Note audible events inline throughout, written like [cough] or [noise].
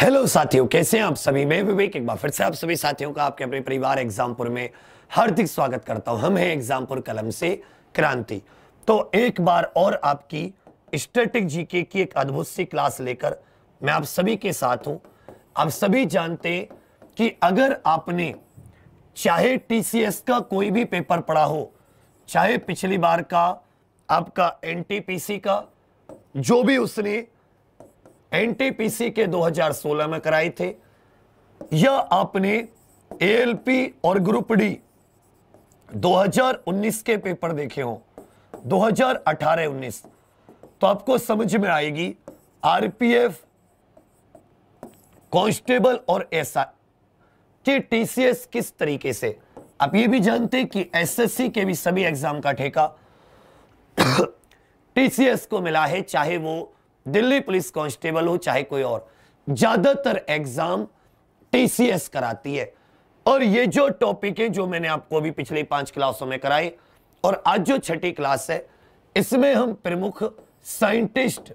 hello साथियों कैसे हैं आप सभी मैं विवेक एक बार फिर से आप सभी साथियों का आपके अपने परिवार एग्जामपुर में हार्दिक स्वागत करता हूं हम हैं एग्जामपुर कलम से क्रांति तो एक बार और आपकी स्टेटिक जीके की एक अद्भुत सी क्लास लेकर मैं आप सभी के साथ हूं आप सभी जानते कि अगर आपने चाहे टी का कोई भी पेपर पढ़ा हो चाहे पिछली बार का आपका एन का जो भी उसने एनटीपीसी के 2016 में कराए थे या आपने एएलपी और ग्रुप डी 2019 के पेपर देखे हो 2018-19 तो आपको समझ में आएगी आरपीएफ कांस्टेबल और ऐसा कि टीसीएस किस तरीके से आप ये भी जानते कि एसएससी के भी सभी एग्जाम का ठेका [coughs] टीसीएस को मिला है चाहे वो दिल्ली पुलिस कांस्टेबल हो चाहे कोई और ज्यादातर एग्जाम टीसीएस कराती है और ये जो टॉपिक है जो मैंने आपको अभी पिछले पांच क्लासों में कराई और आज जो छठी क्लास है इसमें हम प्रमुख साइंटिस्ट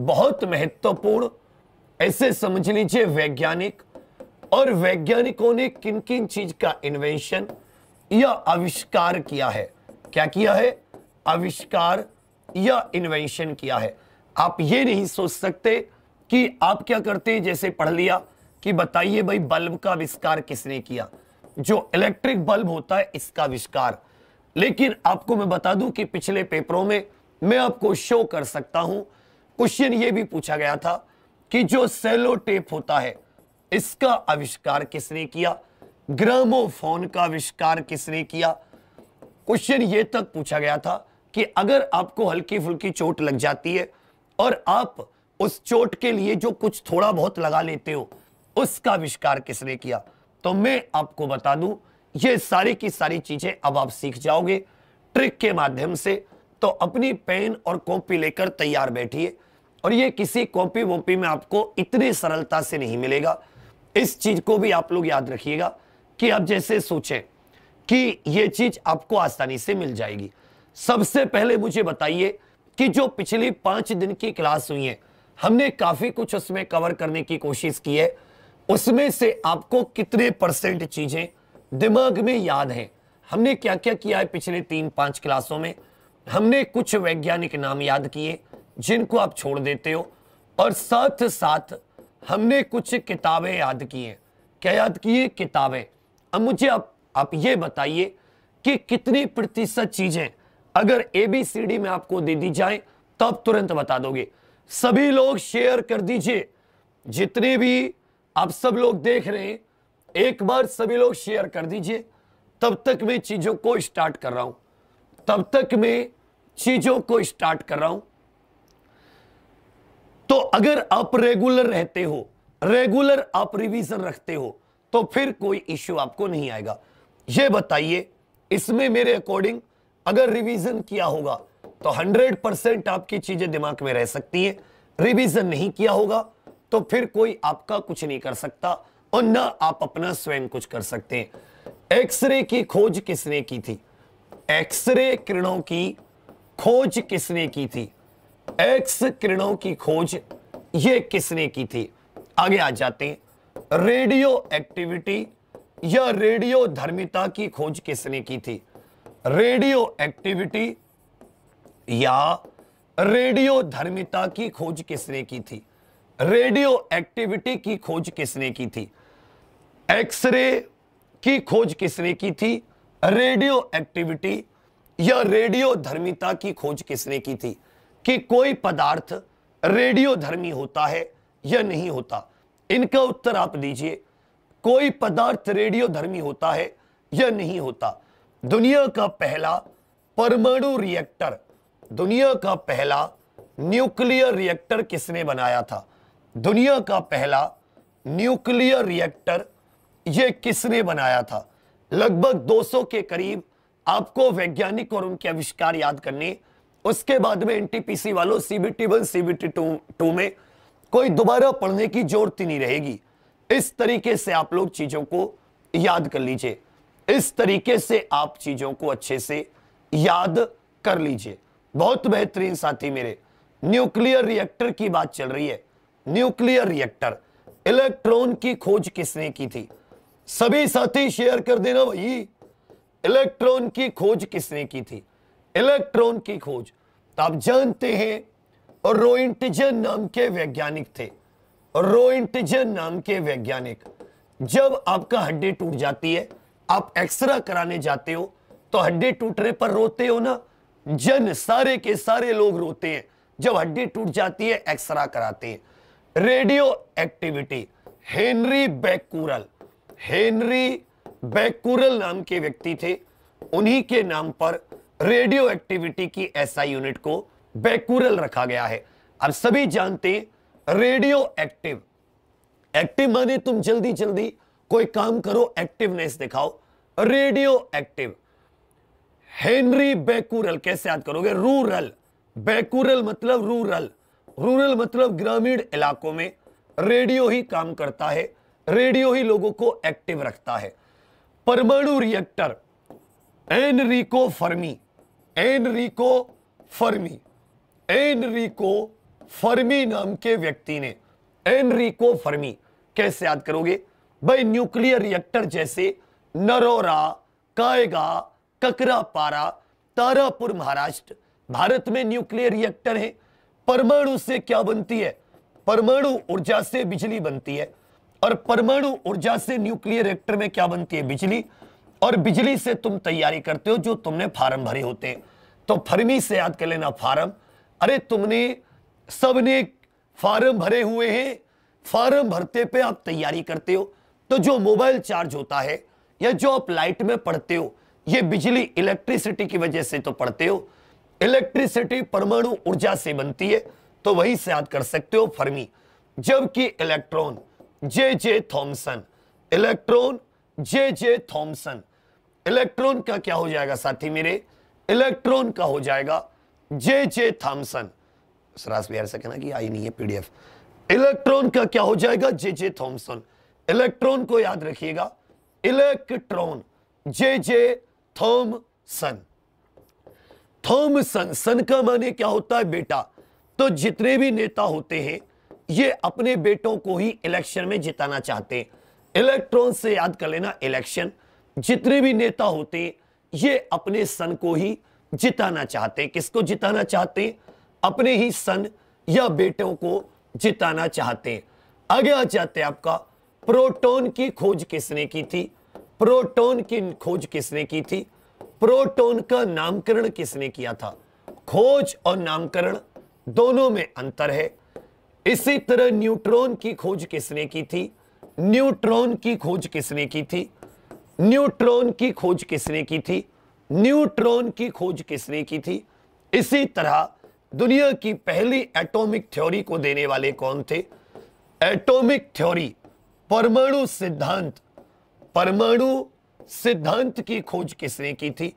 बहुत महत्वपूर्ण ऐसे समझ लीजिए वैज्ञानिक और वैज्ञानिकों ने किन किन चीज का इन्वेंशन या आविष्कार किया है क्या किया है आविष्कार या इन्वेंशन किया है आप ये नहीं सोच सकते कि आप क्या करते हैं जैसे पढ़ लिया कि बताइए भाई बल्ब का आविष्कार किसने किया जो इलेक्ट्रिक बल्ब होता है इसका आविष्कार लेकिन आपको मैं बता दूं कि पिछले पेपरों में मैं आपको शो कर सकता हूं क्वेश्चन ये भी पूछा गया था कि जो सेलो टेप होता है इसका आविष्कार किसने किया ग्रामोफोन का आविष्कार किसने किया क्वेश्चन ये तक पूछा गया था कि अगर आपको हल्की फुल्की चोट लग जाती है और आप उस चोट के लिए जो कुछ थोड़ा बहुत लगा लेते हो उसका आविष्कार किसने किया तो मैं आपको बता दूं ये सारी की सारी चीजें अब आप सीख जाओगे ट्रिक के माध्यम से तो अपनी पेन और कॉपी लेकर तैयार बैठिए और ये किसी कॉपी वोपी में आपको इतनी सरलता से नहीं मिलेगा इस चीज को भी आप लोग याद रखिएगा कि आप जैसे सोचें कि यह चीज आपको आसानी से मिल जाएगी सबसे पहले मुझे बताइए कि जो पिछली पांच दिन की क्लास हुई है हमने काफी कुछ उसमें कवर करने की कोशिश की है उसमें से आपको कितने परसेंट चीजें दिमाग में याद है हमने क्या क्या किया है पिछले तीन पांच क्लासों में हमने कुछ वैज्ञानिक नाम याद किए जिनको आप छोड़ देते हो और साथ साथ हमने कुछ किताबें याद किए हैं क्या याद किए किताबें अब मुझे आप, आप ये बताइए कि कितनी प्रतिशत चीज़ें अगर एबीसीडी में आपको दे दी जाए तब तुरंत बता दोगे सभी लोग शेयर कर दीजिए जितने भी आप सब लोग देख रहे हैं एक बार सभी लोग शेयर कर दीजिए तब तक मैं चीज़ों को स्टार्ट कर रहा हूं तब तक मैं चीज़ों को स्टार्ट कर रहा हूं तो अगर आप रेगुलर रहते हो रेगुलर आप रिवीजन रखते हो तो फिर कोई इश्यू आपको नहीं आएगा यह बताइए इसमें मेरे अकॉर्डिंग अगर रिवीजन किया होगा तो 100 परसेंट आपकी चीजें दिमाग में रह सकती हैं रिवीजन नहीं किया होगा तो फिर कोई आपका कुछ नहीं कर सकता और न आप अपना स्वयं कुछ कर सकते हैं एक्सरे की खोज किसने की थी एक्सरे किरणों की खोज किसने की थी एक्स किरणों की खोज ये किसने की थी आगे आ जाते हैं रेडियो एक्टिविटी या रेडियो धर्मिता की खोज किसने की थी रेडियो एक्टिविटी या रेडियो धर्मिता की खोज किसने की थी रेडियो एक्टिविटी की खोज किसने की थी एक्सरे की खोज किसने की थी रेडियो एक्टिविटी या रेडियो धर्मिता की खोज किसने की थी कि कोई पदार्थ रेडियो धर्मी होता है या नहीं होता इनका उत्तर आप दीजिए कोई पदार्थ रेडियो धर्मी होता है या नहीं होता दुनिया का पहला परमाणु रिएक्टर दुनिया का पहला न्यूक्लियर रिएक्टर किसने बनाया था दुनिया का पहला न्यूक्लियर रिएक्टर यह किसने बनाया था लगभग 200 के करीब आपको वैज्ञानिक और उनके आविष्कार याद करने उसके बाद में एनटीपीसी वालों CBT one CBT two two में कोई दोबारा पढ़ने की जरूरत तो ही नहीं रहेगी इस तरीके से आप लोग चीजों को याद कर लीजिए इस तरीके से आप चीजों को अच्छे से याद कर लीजिए बहुत बेहतरीन साथी मेरे न्यूक्लियर रिएक्टर की बात चल रही है न्यूक्लियर रिएक्टर इलेक्ट्रॉन की खोज किसने की थी सभी साथी शेयर कर देना भाई इलेक्ट्रॉन की खोज किसने की थी इलेक्ट्रॉन की खोज तो आप जानते हैं और रोइंटिजन नाम के वैज्ञानिक थे रोइंटिजन नाम के वैज्ञानिक जब आपका हड्डी टूट जाती है आप एक्सरा कराने जाते हो तो हड्डी टूटने पर रोते हो ना जन सारे के सारे लोग रोते हैं जब हड्डी टूट जाती है एक्सरा कराते हैं radioactivity Henri Becquerel Henri Becquerel नाम के व्यक्ति थे उन्हीं के नाम पर रेडियो एक्टिविटी की ऐसा यूनिट को बैकूरल रखा गया है अब सभी जानते रेडियो एक्टिव एक्टिव माने तुम जल्दी जल्दी कोई काम करो एक्टिवनेस दिखाओ रेडियो एक्टिव हेनरी बैकूरल कैसे याद करोगे रूरल बेकुरल मतलब रूरल रूरल मतलब ग्रामीण इलाकों में रेडियो ही काम करता है रेडियो ही लोगों को एक्टिव रखता है परमाणु reactor Enrico Fermi Enrico Fermi Enrico Fermi नाम के व्यक्ति ने एनरिको फर्मी कैसे याद करोगे भाई न्यूक्लियर रिएक्टर जैसे नरोरा कायगा पारा तारापुर महाराष्ट्र भारत में न्यूक्लियर रिएक्टर है परमाणु से क्या बनती है परमाणु ऊर्जा से बिजली बनती है और परमाणु ऊर्जा से न्यूक्लियर रिएक्टर में क्या बनती है बिजली और बिजली से तुम तैयारी करते हो जो तुमने फार्म भरे होते हैं तो फर्मी से याद कर लेना फार्म अरे तुमने सबने फार्म भरे हुए हैं फार्म भरते पे आप तैयारी करते हो तो जो मोबाइल चार्ज होता है या जो आप लाइट में पढ़ते हो ये बिजली इलेक्ट्रिसिटी की वजह से तो पढ़ते हो इलेक्ट्रिसिटी परमाणु ऊर्जा से बनती है तो वही से याद कर सकते हो फर्मी जबकि electron J J Thomson electron J J Thomson electron का क्या हो जाएगा साथी मेरे इलेक्ट्रॉन का हो जाएगा जे जे थॉमसन सरास बिहार से कहना कि आई नहीं है पीडीएफ इलेक्ट्रॉन का क्या हो जाएगा जे जे थॉमसन इलेक्ट्रॉन को याद रखिएगा इलेक्ट्रॉन जे जे थोम सन थोम सन सन का माने क्या होता है बेटा तो जितने भी नेता होते हैं ये अपने बेटों को ही इलेक्शन में जिताना चाहते हैं इलेक्ट्रॉन से याद कर लेना इलेक्शन जितने भी नेता होते हैं ये अपने सन को ही जिताना चाहते हैं किसको जिताना चाहते हैं अपने ही सन या बेटों को जिताना चाहते हैं आगे आ जाते हैं आपका प्रोटोन की खोज किसने की थी प्रोटोन की खोज किसने की थी प्रोटोन का नामकरण किसने किया था खोज और नामकरण दोनों में अंतर है इसी तरह न्यूट्रॉन की खोज किसने की थी न्यूट्रॉन की खोज किसने की थी न्यूट्रॉन की खोज किसने की थी न्यूट्रॉन की खोज किसने की थी इसी तरह दुनिया की पहली एटॉमिक थ्योरी को देने वाले कौन थे एटॉमिक थ्योरी परमाणु सिद्धांत परमाणु सिद्धांत की खोज किसने की थी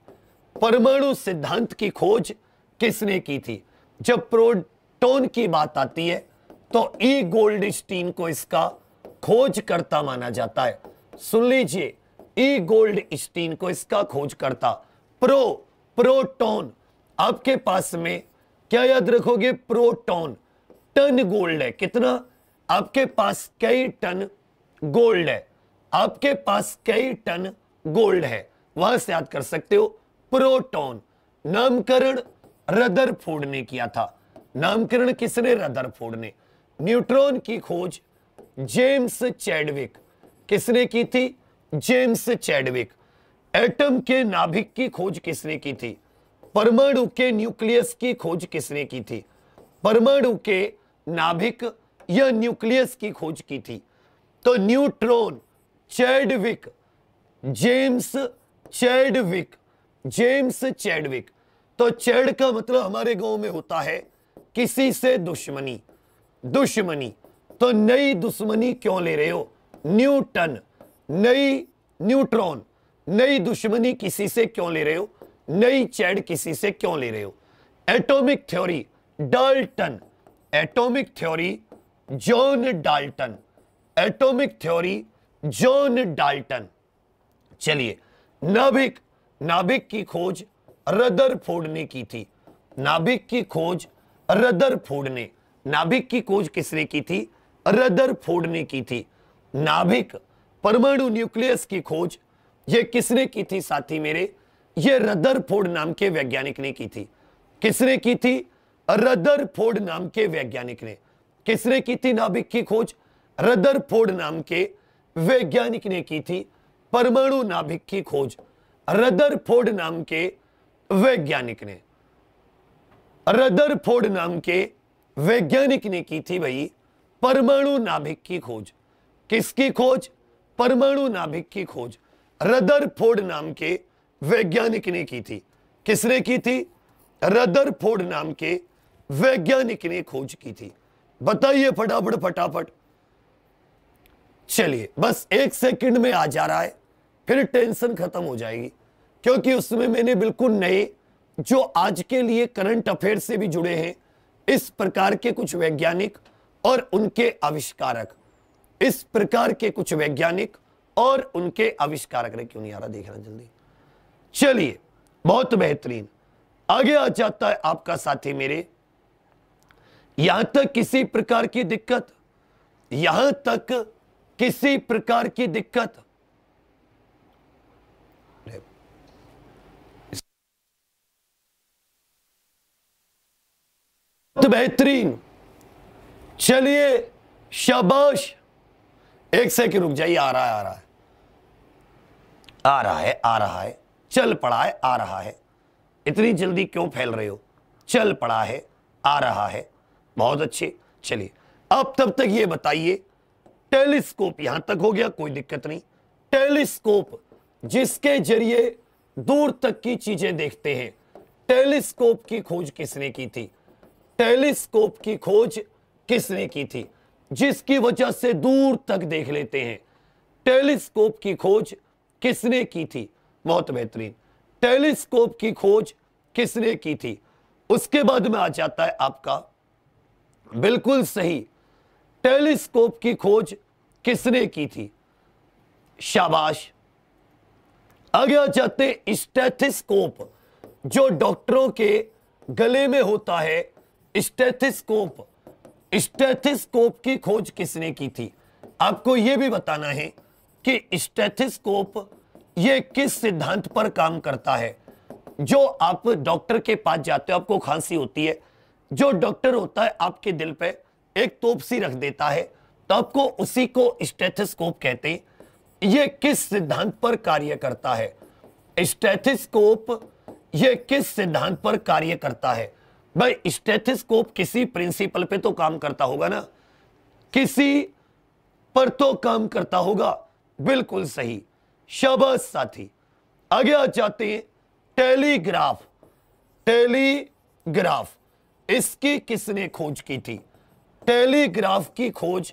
परमाणु सिद्धांत की खोज किसने की थी जब प्रोटोन की बात आती है तो ई स्टीन को इसका खोज करता माना जाता है सुन लीजिए ई स्टीन को इसका खोज करता प्रो प्रोटोन आपके पास में क्या याद रखोगे प्रोटोन टन गोल्ड है कितना आपके पास कई टन गोल्ड है आपके पास कई टन गोल्ड है वहां से याद कर सकते हो प्रोटॉन नामकरण रदरफोर्ड ने किया था नामकरण किसने रदरफोर्ड ने न्यूट्रॉन की खोज जेम्स चैडविक किसने की थी जेम्स चैडविक एटम के नाभिक की खोज किसने की थी परमाणु के न्यूक्लियस की खोज किसने की थी परमाणु के नाभिक या न्यूक्लियस की खोज की थी तो neutron Chadwick James Chadwick James Chadwick तो चैड का मतलब हमारे गांव में होता है किसी से दुश्मनी दुश्मनी तो नई दुश्मनी क्यों ले रहे हो न्यूटन नई न्यूट्रॉन नई दुश्मनी किसी से क्यों ले रहे हो नई चैड किसी से क्यों ले रहे हो atomic theory Dalton atomic theory John Dalton atomic theory John Dalton चलिए नाभिक नाभिक की खोज रदरफोर्ड ने की थी नाभिक की खोज रदरफोर्ड ने नाभिक की खोज किसने की थी रदरफोर्ड ने की थी नाभिक परमाणु न्यूक्लियस की खोज ये किसने की थी साथी मेरे ये रदरफोर्ड नाम के वैज्ञानिक ने की थी किसने की थी रदरफोर्ड नाम के वैज्ञानिक ने किसने की थी नाभिक की खोज रदरफोर्ड नाम के वैज्ञानिक ने की थी परमाणु नाभिक की खोज रदरफोर्ड नाम के वैज्ञानिक ने रदरफोर्ड नाम के वैज्ञानिक ने की थी भाई परमाणु नाभिक की खोज किसकी खोज परमाणु नाभिक की खोज रदरफोर्ड नाम के वैज्ञानिक ने की थी किसने की थी रदरफोर्ड नाम के वैज्ञानिक ने खोज की थी बताइए फटाफट फटाफट चलिए बस एक सेकंड में आ जा रहा है फिर टेंशन खत्म हो जाएगी क्योंकि उसमें मैंने बिल्कुल नए जो आज के लिए करंट अफेयर से भी जुड़े हैं इस प्रकार के कुछ वैज्ञानिक और उनके आविष्कारक इस प्रकार के कुछ वैज्ञानिक और उनके आविष्कारक ने क्यों नहीं आ रहा देखना जल्दी चलिए बहुत बेहतरीन आगे आ जाता है आपका साथी मेरे यहां तक किसी प्रकार की दिक्कत यहां तक किसी प्रकार की दिक्कत तो बेहतरीन चलिए शाबाश एक सेकंड रुक जाइए आ रहा है आ रहा है आ रहा है आ रहा है चल पड़ा है आ रहा है इतनी जल्दी क्यों फैल रहे हो चल पड़ा है आ रहा है बहुत अच्छे चलिए अब तब तक ये बताइए टेलीस्कोप यहां तक हो गया कोई दिक्कत नहीं टेलीस्कोप जिसके जरिए दूर तक की चीजें देखते हैं टेलीस्कोप की खोज किसने की थी टेलीस्कोप की खोज किसने की थी जिसकी वजह से दूर तक देख लेते हैं टेलीस्कोप की खोज किसने की थी बहुत बेहतरीन टेलीस्कोप की खोज किसने की थी उसके बाद में आ जाता है आपका बिल्कुल सही टेलीस्कोप की खोज किसने की थी शाबाश आगे जाते स्टेथिस्कोप जो डॉक्टरों के गले में होता है स्टेथिस्कोप स्टेथिस्कोप की खोज किसने की थी आपको यह भी बताना है कि स्टेथिस्कोप यह किस सिद्धांत पर काम करता है जो आप डॉक्टर के पास जाते हो आपको खांसी होती है जो डॉक्टर होता है आपके दिल पे एक तोपसी रख देता है तो आपको उसी को स्टेथिस्कोप कहते हैं ये किस सिद्धांत पर कार्य करता है स्टेथिस्कोप ये किस सिद्धांत पर कार्य करता है भाई स्टेथिस्कोप किसी प्रिंसिपल पे तो काम करता होगा ना किसी पर तो काम करता होगा बिल्कुल सही शबस साथी आगे आ जाते हैं टेलीग्राफ टेलीग्राफ इसकी किसने खोज की थी टेलीग्राफ की खोज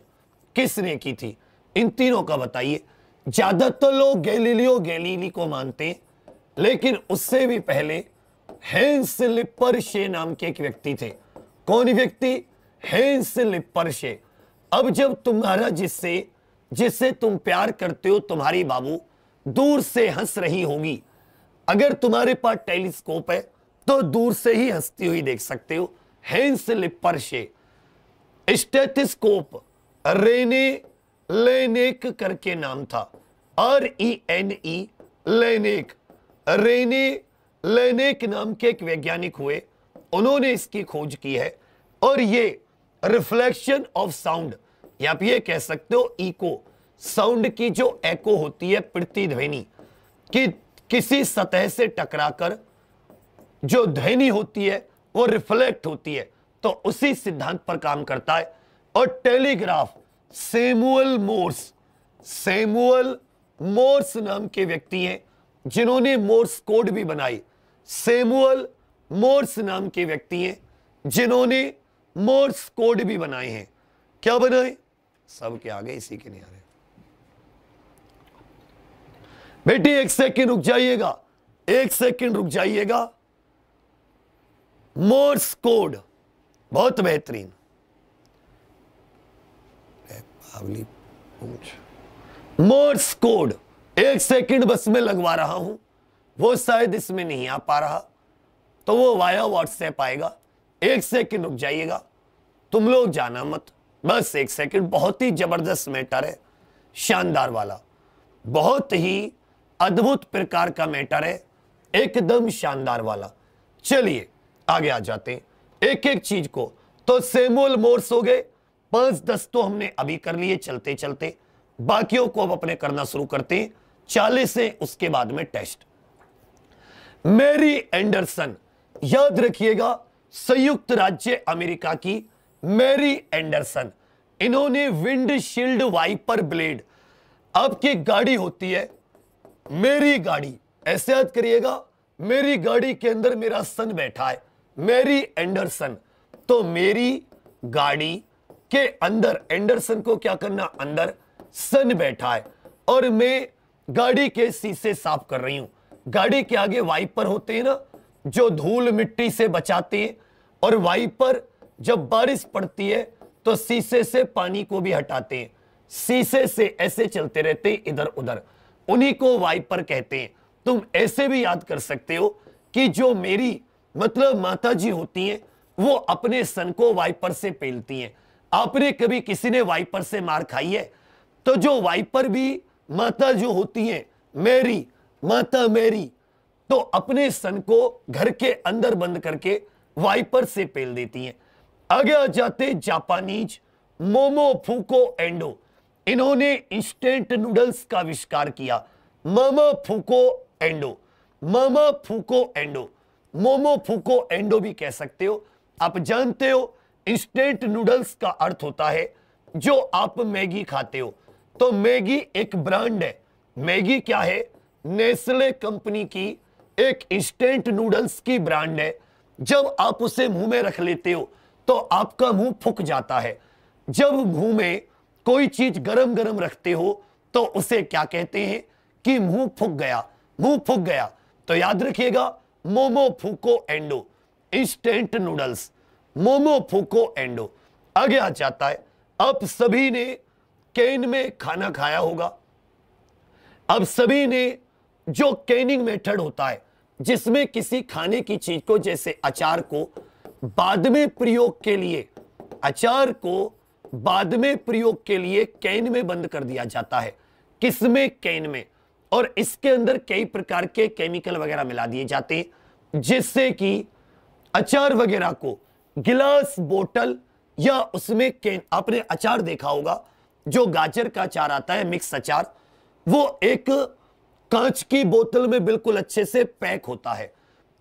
किसने की थी इन तीनों का बताइए ज्यादातर लोग गैलीलियो गैलीली को मानते हैं लेकिन उससे भी पहले हेंस शे नाम के एक व्यक्ति थे कौन व्यक्ति हेंस शे अब जब तुम्हारा जिससे जिससे तुम प्यार करते हो तुम्हारी बाबू दूर से हंस रही होगी अगर तुम्हारे पास टेलीस्कोप है तो दूर से ही हंसती हुई देख सकते हो हेंस शे स्टेथिस्कोप रेने लेनेक करके नाम था R E N E Laennec Rene Laennec नाम के एक वैज्ञानिक हुए उन्होंने इसकी खोज की है और ये रिफ्लेक्शन ऑफ साउंड या आप ये कह सकते हो इको साउंड की जो एको होती है प्रतिध्वनि कि किसी सतह से टकराकर जो ध्वनि होती है वो रिफ्लेक्ट होती है तो उसी सिद्धांत पर काम करता है और telegraph Samuel Morse Samuel Morse नाम के व्यक्ति हैं जिन्होंने मोर्स कोड भी बनाई सेमुअल मोर्स नाम के व्यक्ति हैं जिन्होंने मोर्स कोड भी बनाए हैं क्या बनाए सबके आगे इसी के नहीं आ रहे बेटी एक सेकंड रुक जाइएगा एक सेकंड रुक जाइएगा मोर्स कोड बहुत बेहतरीन पावली पूछ मोर्स कोड एक सेकंड बस में लगवा रहा हूं वो शायद इसमें नहीं आ पा रहा तो वो वाया व्हाट्सएप आएगा एक सेकंड रुक जाइएगा तुम लोग जाना मत बस एक सेकंड बहुत ही जबरदस्त मैटर है शानदार वाला बहुत ही अद्भुत प्रकार का मैटर है एकदम शानदार वाला चलिए आगे आ जाते हैं एक एक चीज को तो सेमुअल मोर्स हो गए पांच दस तो हमने अभी कर लिए चलते चलते बाकियों को अब अपने करना शुरू करते हैं चालीस है उसके बाद में टेस्ट मैरी एंडरसन याद रखिएगा संयुक्त राज्य अमेरिका की मैरी एंडरसन इन्होंने विंडशील्ड वाइपर ब्लेड आपकी गाड़ी होती है मेरी गाड़ी ऐसे याद करिएगा मेरी गाड़ी के अंदर मेरा सन बैठा है मेरी एंडरसन तो मेरी गाड़ी के अंदर एंडरसन को क्या करना अंदर सन बैठा है और मैं गाड़ी के शीशे साफ कर रही हूं गाड़ी के आगे वाइपर होते हैं ना जो धूल मिट्टी से बचाते हैं और वाइपर जब बारिश पड़ती है तो शीशे से पानी को भी हटाते हैं शीशे से ऐसे चलते रहते हैं इधर उधर उन्हीं को वाइपर कहते हैं तुम ऐसे भी याद कर सकते हो कि जो मेरी मतलब माता जी होती हैं वो अपने सन को वाइपर से पेलती हैं आपने कभी किसी ने वाइपर से मार खाई है तो जो वाइपर भी माता जो होती हैं मेरी माता मेरी तो अपने सन को घर के अंदर बंद करके वाइपर से पेल देती हैं आगे आ जाते जापानीज मोमो फूको एंडो इन्होंने इंस्टेंट नूडल्स का आविष्कार किया Momofuku Ando Momofuku Ando Momofuku Ando भी कह सकते हो आप जानते हो इंस्टेंट नूडल्स का अर्थ होता है जो आप मैगी खाते हो तो मैगी एक ब्रांड है मैगी क्या है नेस्ले कंपनी की एक इंस्टेंट नूडल्स की ब्रांड है जब आप उसे मुंह में रख लेते हो तो आपका मुंह फूक जाता है जब मुंह में कोई चीज गरम गरम रखते हो तो उसे क्या कहते हैं कि मुंह फूक गया मुंह फूक गया तो याद रखिएगा Momofuku Ando instant noodles Momofuku Ando आगे आ जाता है अब सभी ने कैन में खाना खाया होगा अब सभी ने जो कैनिंग मेथड होता है जिसमें किसी खाने की चीज को जैसे अचार को बाद में प्रयोग के लिए अचार को बाद में प्रयोग के लिए कैन में बंद कर दिया जाता है किसमें कैन में और इसके अंदर कई प्रकार के केमिकल वगैरह मिला दिए जाते हैं जिससे कि अचार वगैरह को गिलास बोतल या उसमें आपने अचार देखा होगा जो गाजर का अचार आता है मिक्स अचार वो एक कांच की बोतल में बिल्कुल अच्छे से पैक होता है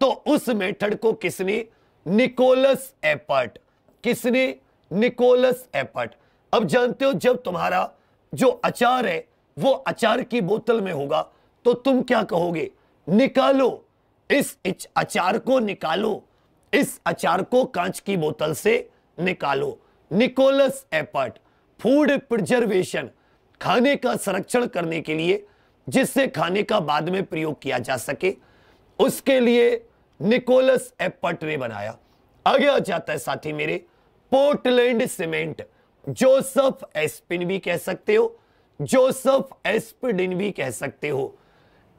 तो उस मेथड को किसने निकोलस एपर्ट किसने निकोलस एपर्ट अब जानते हो जब तुम्हारा जो अचार है वो अचार की बोतल में होगा तो तुम क्या कहोगे निकालो इस अचार को निकालो इस अचार को कांच की बोतल से निकालो निकोलस एपर्ट फूड प्रिजर्वेशन खाने का संरक्षण करने के लिए जिससे खाने का बाद में प्रयोग किया जा सके उसके लिए निकोलस एपर्ट ने बनाया आगे आ जाता है साथी मेरे पोर्टलैंड सीमेंट जोसफ एस्पिन भी कह सकते हो जोसफ एस्पिडिन भी कह सकते हो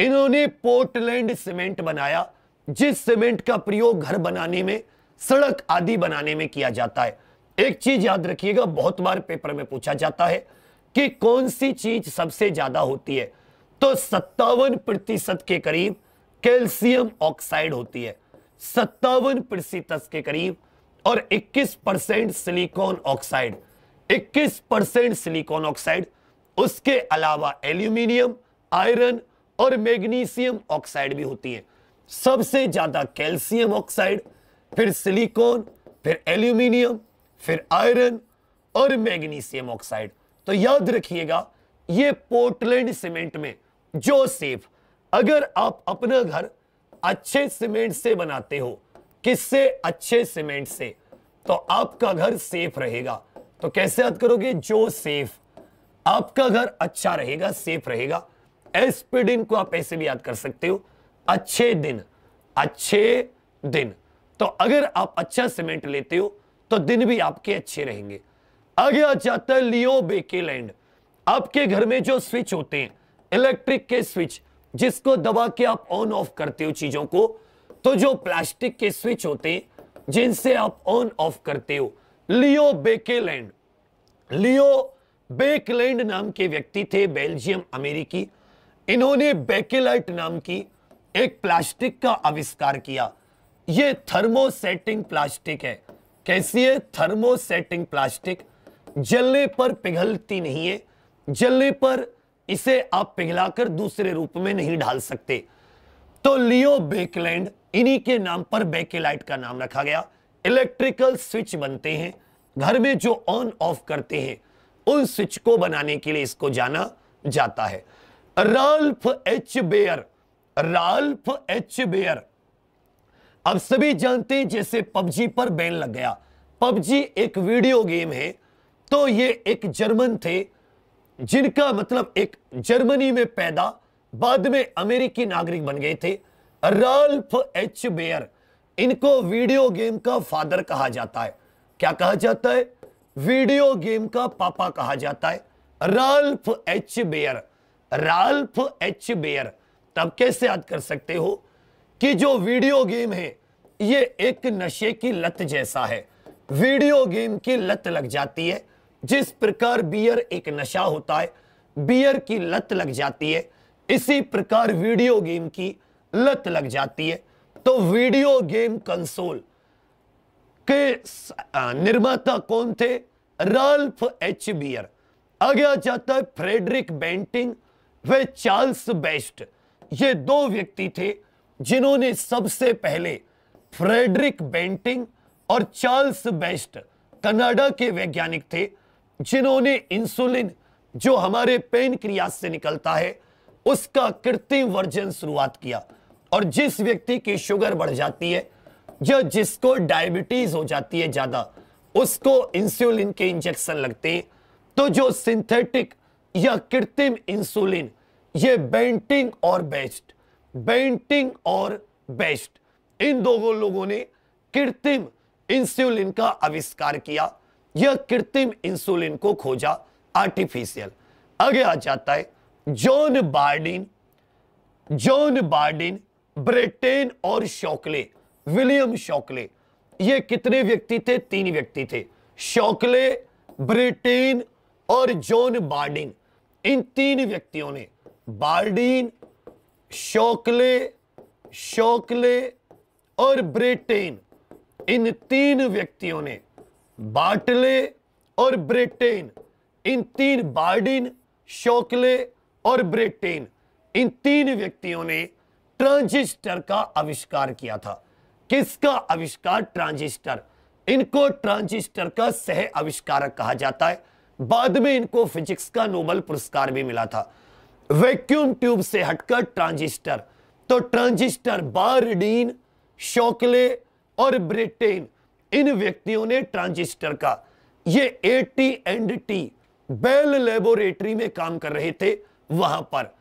इन्होंने पोर्टलैंड सीमेंट बनाया जिस सीमेंट का प्रयोग घर बनाने में सड़क आदि बनाने में किया जाता है एक चीज याद रखिएगा बहुत बार पेपर में पूछा जाता है कि कौन सी चीज सबसे ज्यादा होती है तो सत्तावन प्रतिशत के करीब कैल्शियम ऑक्साइड होती है सत्तावन प्रतिशत के करीब और 21 percent silicon oxide 21 percent silicon oxide उसके अलावा एल्यूमिनियम आयरन और मैग्नीशियम ऑक्साइड भी होती है सबसे ज्यादा कैल्शियम ऑक्साइड फिर सिलिकॉन फिर एल्यूमिनियम फिर आयरन और मैग्नीशियम ऑक्साइड तो याद रखिएगा ये पोर्टलैंड सीमेंट में जो सेफ अगर आप अपना घर अच्छे सीमेंट से बनाते हो किससे अच्छे सीमेंट से तो आपका घर सेफ रहेगा तो कैसे याद करोगे जो सेफ आपका घर अच्छा रहेगा सेफ रहेगा एस्पिडिन को आप ऐसे भी याद कर सकते हो अच्छे दिन अच्छे दिन तो अगर आप अच्छा सीमेंट लेते हो तो दिन भी आपके अच्छे रहेंगे आगे आ जाता है लियो बेकेलैंड आपके घर में जो स्विच होते हैं इलेक्ट्रिक के स्विच जिसको दबा के आप ऑन ऑफ करते हो चीजों को तो जो प्लास्टिक के स्विच होते हैं जिनसे आप ऑन ऑफ करते हो लियो बेकेलैंड लियो बेकलैंड नाम के व्यक्ति थे बेल्जियम अमेरिकी इन्होंने बेकेलाइट नाम की एक प्लास्टिक का आविष्कार किया यह थर्मोसेटिंग प्लास्टिक है कैसी है थर्मोसेटिंग प्लास्टिक जलने पर पिघलती नहीं है जलने पर इसे आप पिघलाकर दूसरे रूप में नहीं ढाल सकते तो लियो बेकलैंड इन्हीं के नाम पर बेकेलाइट का नाम रखा गया इलेक्ट्रिकल स्विच बनते हैं घर में जो ऑन ऑफ करते हैं उन स्विच को बनाने के लिए इसको जाना जाता है Ralph H Baer Ralph H Baer अब सभी जानते हैं जैसे पबजी पर बैन लग गया पबजी एक वीडियो गेम है तो ये एक जर्मन थे जिनका मतलब एक जर्मनी में पैदा बाद में अमेरिकी नागरिक बन गए थे राल्फ एच बेयर इनको वीडियो गेम का फादर कहा जाता है क्या कहा जाता है वीडियो गेम का पापा कहा जाता है Ralph H Baer Ralph H Baer तब कैसे याद कर सकते हो कि जो वीडियो गेम है ये एक नशे की लत जैसा है वीडियो गेम की लत लग जाती है जिस प्रकार बियर एक नशा होता है बियर की लत लग जाती है इसी प्रकार वीडियो गेम की लत लग जाती है तो वीडियो गेम कंसोल के निर्माता कौन थे राल्फ एच बियर आगे आ जाता है फ्रेडरिक बेंटिंग वे चार्ल्स बेस्ट ये दो व्यक्ति थे जिन्होंने सबसे पहले फ्रेडरिक बेंटिंग और चार्ल्स बेस्ट कनाडा के वैज्ञानिक थे जिन्होंने इंसुलिन जो हमारे पेन क्रिया से निकलता है उसका कृत्रिम वर्जन शुरुआत किया और जिस व्यक्ति की शुगर बढ़ जाती है जो जिसको डायबिटीज हो जाती है ज्यादा उसको इंसुलिन के इंजेक्शन लगते हैं तो जो सिंथेटिक या कृत्रिम इंसुलिन ये बेंटिंग और बेस्ट बेंटिंग और बेस्ट इन दोनों लोगों ने कृत्रिम इंसुलिन का आविष्कार किया यह कृत्रिम इंसुलिन को खोजा आर्टिफिशियल आगे आ जाता है John Bardeen John Bardeen Brattain और शोकले विलियम शौकले ये कितने व्यक्ति थे तीन व्यक्ति थे शौकले ब्रिटेन और जॉन बार्डिन इन तीन व्यक्तियों ने बार्डिन शौकले शौकले और ब्रिटेन इन तीन व्यक्तियों ने बाटले और ब्रिटेन इन तीन बार्डिन शौकले और ब्रिटेन इन तीन व्यक्तियों ने ट्रांजिस्टर का आविष्कार किया था किसका आविष्कार ट्रांजिस्टर इनको ट्रांजिस्टर का सह आविष्कारक कहा जाता है बाद में इनको फिजिक्स का नोबल पुरस्कार भी मिला था वैक्यूम ट्यूब से हटकर ट्रांजिस्टर तो ट्रांजिस्टर बारडीन शोकले और ब्रिटेन इन व्यक्तियों ने ट्रांजिस्टर का ये A T and T Bell laboratory में काम कर रहे थे वहां पर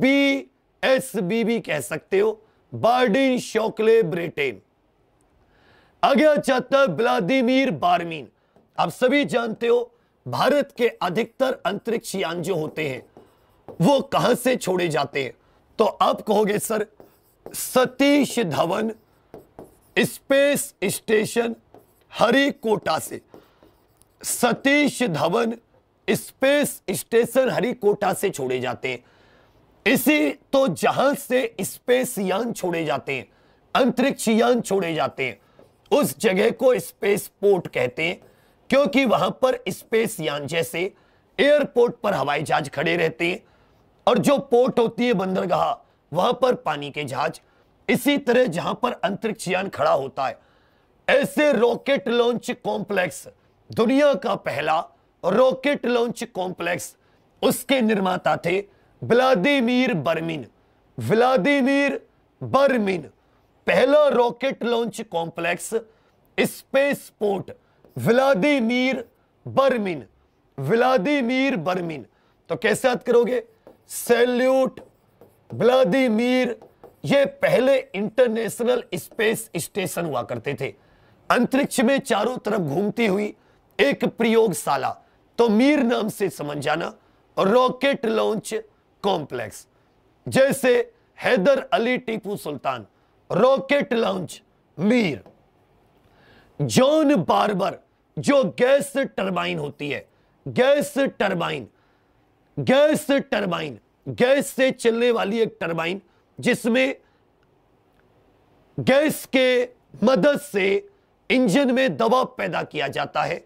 बी एस बी भी कह सकते हो बार्डिन शोकले ब्रिटेन आगे जाता है व्लादिमीर बारमीन आप सभी जानते हो भारत के अधिकतर अंतरिक्ष यान जो होते हैं वो कहां से छोड़े जाते हैं तो आप कहोगे sir Satish Dhawan space station Harikota से सतीश धवन स्पेस स्टेशन हरिकोटा से छोड़े जाते हैं इसी तो जहां से स्पेस यान छोड़े जाते हैं अंतरिक्ष यान छोड़े जाते हैं उस जगह को स्पेस पोर्ट कहते हैं क्योंकि वहां पर स्पेस यान जैसे एयरपोर्ट पर हवाई जहाज खड़े रहते हैं और जो पोर्ट होती है बंदरगाह वहां पर पानी के जहाज इसी तरह जहां पर अंतरिक्ष यान खड़ा होता है ऐसे रॉकेट लॉन्च कॉम्प्लेक्स दुनिया का पहला रॉकेट लॉन्च कॉम्प्लेक्स उसके निर्माता थे व्लादिमीर बर्मिन व्लादिमीर बर्मिन पहला rocket launch complex spaceport Vladimir Barmin Vladimir Barmin तो कैसे याद करोगे सैल्यूट व्लादिमीर ये पहले इंटरनेशनल स्पेस स्टेशन हुआ करते थे अंतरिक्ष में चारों तरफ घूमती हुई एक प्रयोगशाला तो मीर नाम से समझ जाना रॉकेट लॉन्च कॉम्प्लेक्स जैसे हैदर अली टीपू सुल्तान रॉकेट लॉन्च मीर जॉन बार्बर जो गैस टरबाइन होती है gas turbine gas turbine gas से चलने वाली एक टरबाइन जिसमें गैस के मदद से इंजन में दबाव पैदा किया जाता है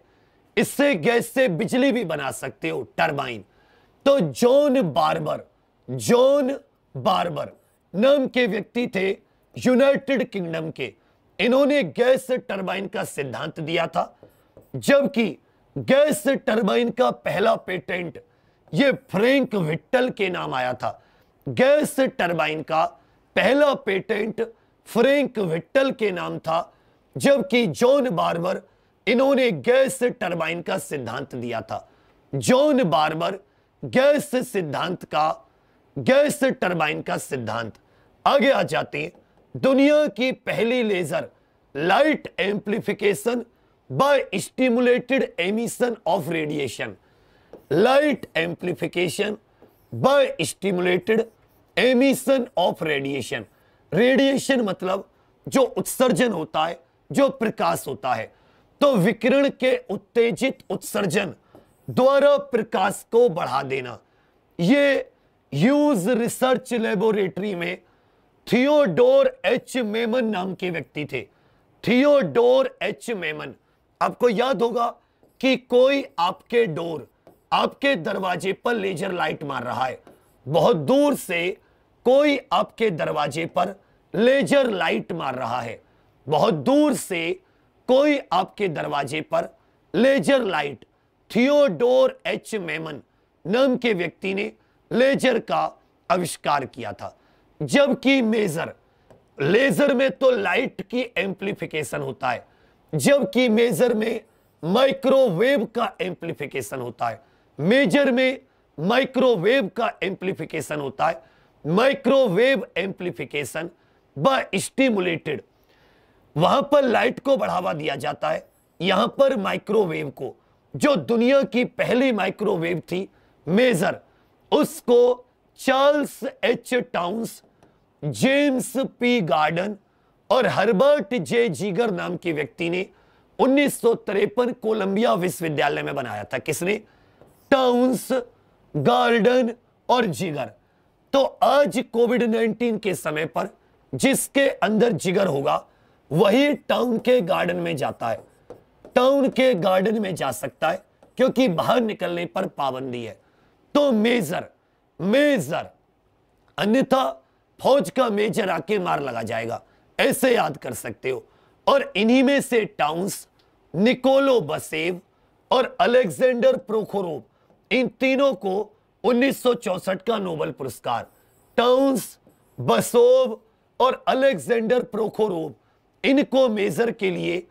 इससे गैस से बिजली भी बना सकते हो टरबाइन तो जॉन बार्बर जॉन बार्बर नाम के व्यक्ति थे यूनाइटेड किंगडम के इन्होंने गैस टरबाइन का सिद्धांत दिया था जबकि गैस टरबाइन का पहला पेटेंट ये फ्रैंक विट्टल के नाम आया था गैस टरबाइन का पहला पेटेंट फ्रैंक विट्टल के नाम था जबकि जॉन बार्बर इन्होंने गैस टरबाइन का सिद्धांत दिया था जॉन बार्बर गैस सिद्धांत का गैस टरबाइन का सिद्धांत आगे आ जाते हैं दुनिया की पहली laser light amplification by stimulated emission of radiation light amplification by stimulated emission of radiation radiation मतलब जो उत्सर्जन होता है जो प्रकाश होता है तो विकिरण के उत्तेजित उत्सर्जन द्वारा प्रकाश को बढ़ा देना ये यूज रिसर्च लेबोरेटरी में थियोडोर एच मेमन नाम के व्यक्ति थे थियोडोर एच मेमन आपको याद होगा कि कोई आपके डोर आपके दरवाजे पर लेजर लाइट मार रहा है बहुत दूर से कोई आपके दरवाजे पर लेजर लाइट मार रहा है बहुत दूर से कोई आपके दरवाजे पर laser light Theodore H Maiman नाम के व्यक्ति ने लेजर का आविष्कार किया था जबकि मेजर लेजर में तो लाइट की एम्प्लीफिकेशन होता है जबकि मेजर में माइक्रोवेव का एम्प्लीफिकेशन होता है मेजर में माइक्रोवेव का एम्प्लीफिकेशन होता है माइक्रोवेव एम्प्लीफिकेशन व स्टिमुलेटेड वहां पर लाइट को बढ़ावा दिया जाता है यहां पर माइक्रोवेव को जो दुनिया की पहली माइक्रोवेव थी मेजर उसको Charles H Townes James P Gordon और हर्बर्ट जे जीगर नाम के व्यक्ति ने उन्नीस कोलंबिया विश्वविद्यालय में बनाया था किसने टाउंस गार्डन और जिगर तो आज कोविड 19 के समय पर जिसके अंदर जिगर होगा वही टाउन के गार्डन में जाता है टाउन के गार्डन में जा सकता है क्योंकि बाहर निकलने पर पाबंदी है तो मेजर मेजर अन्यथा फौज का मेजर आके मार लगा जाएगा ऐसे याद कर सकते हो और इन्हीं में से टाउंस निकोलो बसेव और अलेक्जेंडर प्रोखोरोव इन तीनों को 1964 का नोबल पुरस्कार टाउंस बसोव और अलेक्जेंडर प्रोखोरोव इनको मेजर के लिए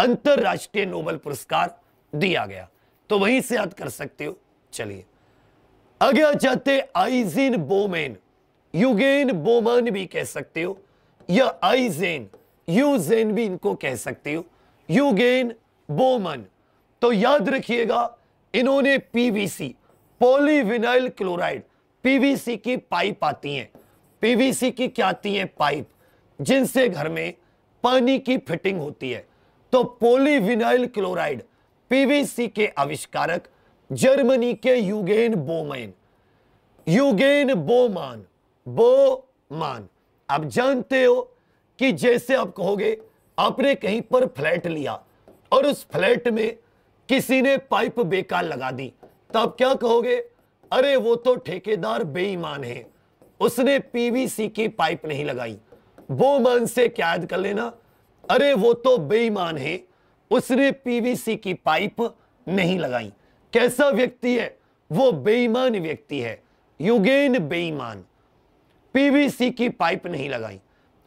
अंतरराष्ट्रीय नोबल पुरस्कार दिया गया तो वहीं से याद कर सकते हो चलिए आगे आ जाते आइजिन बोमेन युगेन बोमन भी कह सकते हो या आईजेन यूजेन भी इनको कह सकते हो युगेन बोमन तो याद रखिएगा इन्होंने पीवीसी पॉलीविनाइल क्लोराइड पीवीसी की पाइप आती है पीवीसी की क्या आती है पाइप जिनसे घर में पानी की फिटिंग होती है तो पॉलीविनाइल क्लोराइड पीवीसी के आविष्कारक जर्मनी के युगेन बोमैन युगेन बोमान वो मान आप जानते हो कि जैसे आप कहोगे आपने कहीं पर फ्लैट लिया और उस फ्लैट में किसी ने पाइप बेकार लगा दी तो आप क्या कहोगे अरे वो तो ठेकेदार बेईमान है उसने पीवीसी की पाइप नहीं लगाई वो मान से क्या याद कर लेना अरे वो तो बेईमान है उसने पीवीसी की पाइप नहीं लगाई कैसा व्यक्ति है वो बेईमान व्यक्ति है युगेन बेईमान पीवीसी की पाइप नहीं लगाई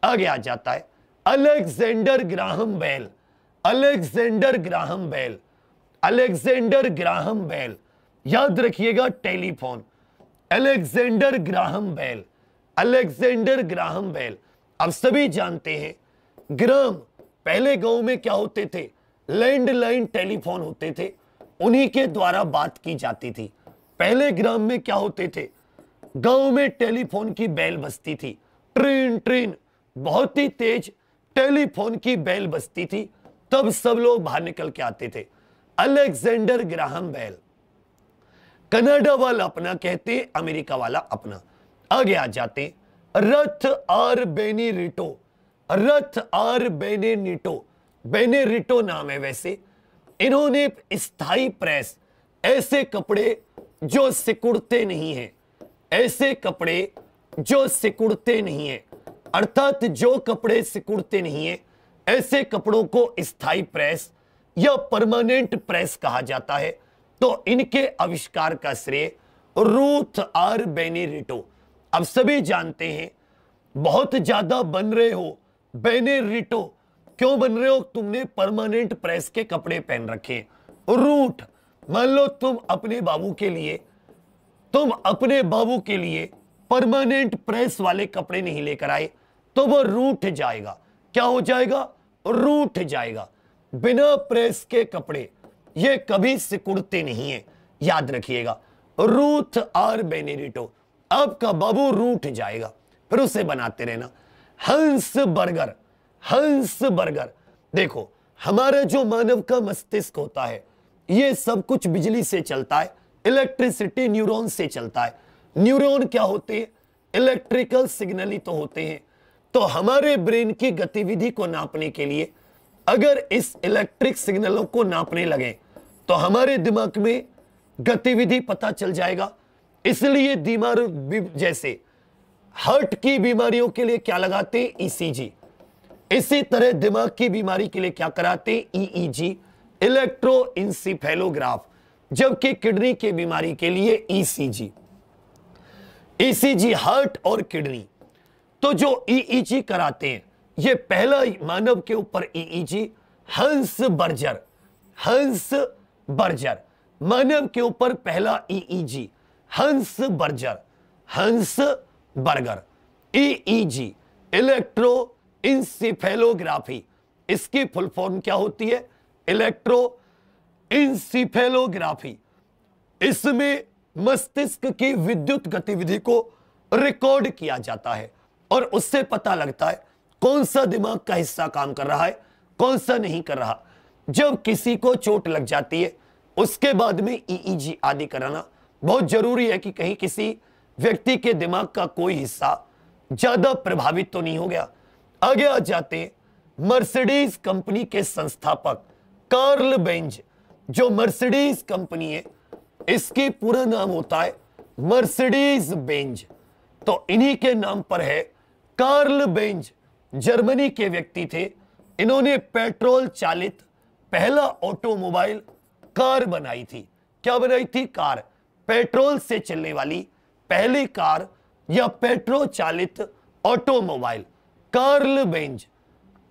आगे आ जाता है Alexander Graham Bell Alexander Graham Bell Alexander Graham Bell याद रखिएगा telephone Alexander Graham Bell Alexander Graham Bell अब सभी जानते हैं ग्राम पहले गांव में क्या होते थे लैंडलाइन टेलीफोन होते थे उन्हीं के द्वारा बात की जाती थी पहले ग्राम में क्या होते थे गांव में टेलीफोन की बैल बजती थी ट्रेन ट्रेन बहुत ही तेज टेलीफोन की बैल बजती थी तब सब लोग बाहर निकल के आते थे अलेक्जेंडर ग्राहम बैल कनाडा वाला अपना कहते अमेरिका वाला अपना आगे आ जाते रथ आर बेनी रिटो रथ आर बेने निटो बेने रिटो नाम है वैसे इन्होंने स्थाई प्रेस ऐसे कपड़े जो सिकुड़ते नहीं हैं ऐसे कपड़े जो सिकुड़ते नहीं है अर्थात जो कपड़े सिकुड़ते नहीं है ऐसे कपड़ों को स्थाई प्रेस या परमानेंट प्रेस कहा जाता है तो इनके आविष्कार का श्रेय रूथ आर बेनेरिटो अब सभी जानते हैं बहुत ज्यादा बन रहे हो बेनेरिटो क्यों बन रहे हो तुमने परमानेंट प्रेस के कपड़े पहन रखे रूट मान लो तुम अपने बाबू के लिए तुम अपने बाबू के लिए परमानेंट प्रेस वाले कपड़े नहीं लेकर आए तो वो रूठ जाएगा क्या हो जाएगा रूठ जाएगा बिना प्रेस के कपड़े ये कभी सिकुड़ते नहीं है याद रखिएगा रूथ आर बेनेरिटो आपका बाबू रूठ जाएगा फिर उसे बनाते रहना हंस बर्गर हंस बर्गर देखो हमारा जो मानव का मस्तिष्क होता है ये सब कुछ बिजली से चलता है इलेक्ट्रिसिटी न्यूरॉन से चलता है न्यूरॉन क्या होते हैं इलेक्ट्रिकल सिग्नल ही तो होते हैं तो हमारे ब्रेन की गतिविधि को नापने के लिए अगर इस इलेक्ट्रिक सिग्नलों को नापने लगे तो हमारे दिमाग में गतिविधि पता चल जाएगा इसलिए दिमाग जैसे हार्ट की बीमारियों के लिए क्या लगाते हैं ईसीजी e इसी तरह दिमाग की बीमारी के लिए क्या कराते EEG e e electroencephalograph जबकि किडनी की बीमारी के लिए ईसीजी ईसीजी हार्ट और किडनी तो जो ईईजी e e कराते हैं ये पहला मानव के ऊपर ईईजी हंस बर्जर हंस बर्जर मानव के ऊपर पहला ईईजी हंस बर्जर हंस बर्गर ईईजी इलेक्ट्रो इंसिफेलोग्राफी इसकी फुल फॉर्म क्या होती है इलेक्ट्रो इंसिफेलोग्राफी इसमें मस्तिष्क की विद्युत गतिविधि को रिकॉर्ड किया जाता है और उससे पता लगता है कौन सा दिमाग का हिस्सा काम कर रहा है कौन सा नहीं कर रहा जब किसी को चोट लग जाती है उसके बाद में ईईजी e e आदि कराना बहुत जरूरी है कि कहीं किसी व्यक्ति के दिमाग का कोई हिस्सा ज्यादा प्रभावित तो नहीं हो गया आगे आ जाते मर्सिडीज कंपनी के संस्थापक कार्ल बेंज जो मर्सिडीज कंपनी है इसके पूरा नाम होता है मर्सिडीज बेंज तो इन्हीं के नाम पर है कार्ल बेंज जर्मनी के व्यक्ति थे इन्होंने पेट्रोल चालित पहला ऑटोमोबाइल कार बनाई थी क्या बनाई थी कार पेट्रोल से चलने वाली पहली कार या पेट्रोल चालित automobile Karl Benz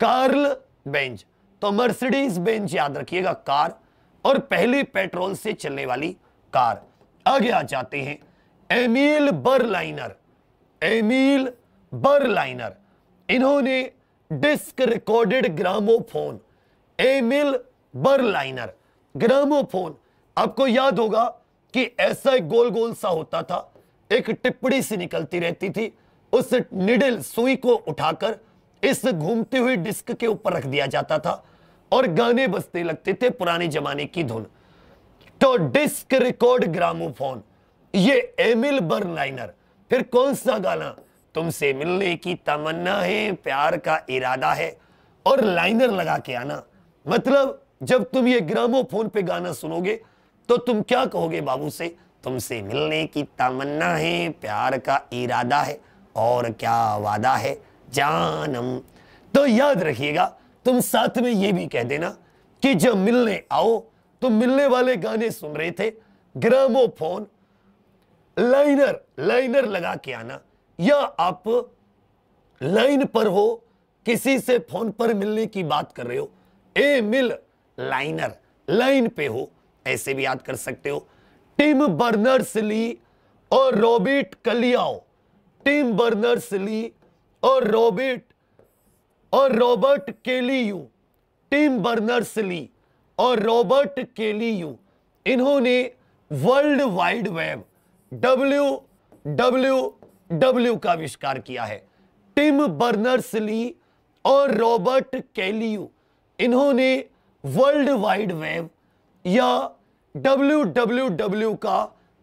Karl Benz तो मर्सिडीज बेंज याद रखिएगा कार और पहले पेट्रोल से चलने वाली कार आगे आ जाते हैं एमिल बर्लाइनर एमिल बर्लाइनर इन्होंने disc recorded gramophone Emile Berliner gramophone आपको याद होगा कि ऐसा एक गोल गोल सा होता था एक टिप्पणी सी निकलती रहती थी उस निडल सुई को उठाकर इस घूमती हुई डिस्क के ऊपर रख दिया जाता था और गाने बजते लगते थे पुराने जमाने की धुन तो डिस्क रिकॉर्ड ग्रामोफोन ये एमिल बर्नलाइनर फिर कौन सा गाना तुमसे मिलने की तमन्ना है प्यार का इरादा है और लाइनर लगा के आना मतलब जब तुम ये ग्रामोफोन पे गाना सुनोगे तो तुम क्या कहोगे बाबू से तुमसे मिलने की तमन्ना है प्यार का इरादा है और क्या वादा है जानम तो याद रखिएगा तुम साथ में ये भी कह देना कि जब मिलने आओ तो मिलने वाले गाने सुन रहे थे ग्रामोफोन लाइनर लाइनर लगा के आना या आप लाइन पर हो किसी से फोन पर मिलने की बात कर रहे हो ए मिल लाइनर लाइन पे हो ऐसे भी याद कर सकते हो टिम बर्नर्स ली और Robert Cailliau Tim Berners Lee और रॉबर्ट और Robert Cailliau Tim Berners Lee और रॉबर्ट केलीयू इन्होंने world wide web W W W का आविष्कार किया है टिम बर्नर्स ली और रॉबर्ट यू इन्होंने वर्ल्ड वाइड वेब या डब्ल्यू डब्ल्यू डब्ल्यू का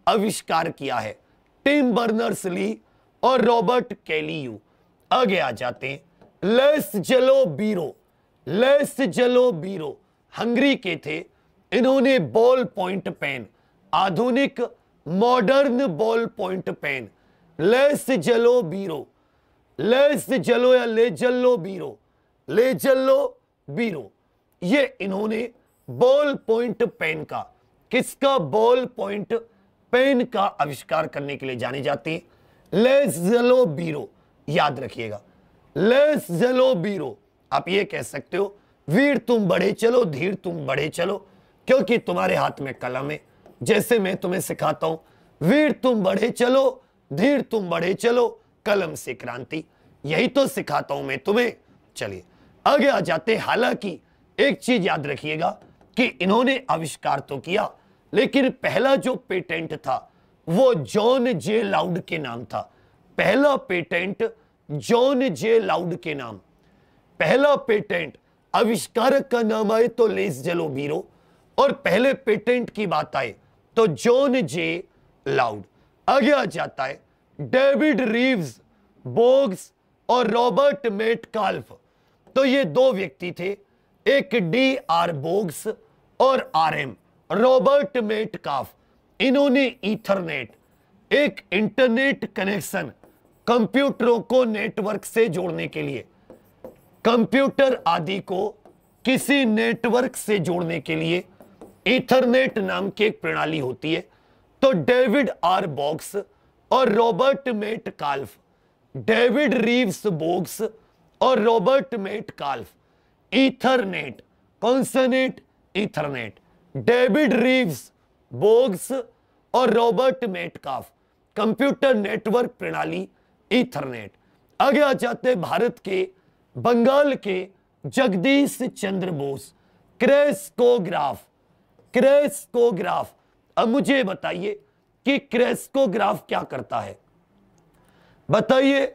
आविष्कार किया है टिम बर्नर्स ली और रॉबर्ट यू आगे आ जाते हैं less Laszlo Biro less Laszlo बीरो हंगरी के थे इन्होंने बॉल पॉइंट पेन आधुनिक modern ballpoint pen Laszlo Biro less जलो या ले जल्लो बीरो ले जल्लो बीरो ये इन्होंने बॉल पॉइंट पेन का किसका बॉल पॉइंट पेन का आविष्कार करने के लिए जाने जाते हैं लेस जलो बीरो याद रखिएगा लेस जलो बीरो आप ये कह सकते हो वीर तुम बड़े चलो धीर तुम बड़े चलो क्योंकि तुम्हारे हाथ में कलम है जैसे मैं तुम्हें सिखाता हूं वीर तुम बड़े चलो धीर तुम बड़े चलो कलम से क्रांति यही तो सिखाता हूं मैं तुम्हें चलिए आगे आ जाते हालांकि एक चीज याद रखिएगा कि इन्होंने आविष्कार तो किया लेकिन पहला जो पेटेंट था वो जॉन जे लाउड के नाम था पहला पेटेंट जॉन जे लाउड के नाम पहला पेटेंट आविष्कारक का नाम आए तो लेस जलो बीरो और पहले पेटेंट की बात आए तो जॉन जे लाउड आगे आ जाता है डेविड रीव्स बोग्स और रॉबर्ट मेट काल्फ तो ये दो व्यक्ति थे एक डी आर बोग्स और R M Robert Metcalfe इन्होंने इथरनेट एक इंटरनेट कनेक्शन कंप्यूटरों को नेटवर्क से जोड़ने के लिए कंप्यूटर आदि को किसी नेटवर्क से जोड़ने के लिए इथरनेट नाम की एक प्रणाली होती है तो डेविड आर बॉक्स और Robert Metcalfe David Reeves Boggs और रॉबर्ट मेट काल्फ इथरनेट कॉन्सनेट इथरनेट डेविड रीव्स बोग्स और रॉबर्ट मेटकाफ कंप्यूटर नेटवर्क प्रणाली ईथरनेट आगे आ जाते भारत के बंगाल के जगदीश चंद्र बोस क्रेस्कोग्राफ क्रेस्कोग्राफ अब मुझे बताइए कि क्रेस्कोग्राफ क्या करता है बताइए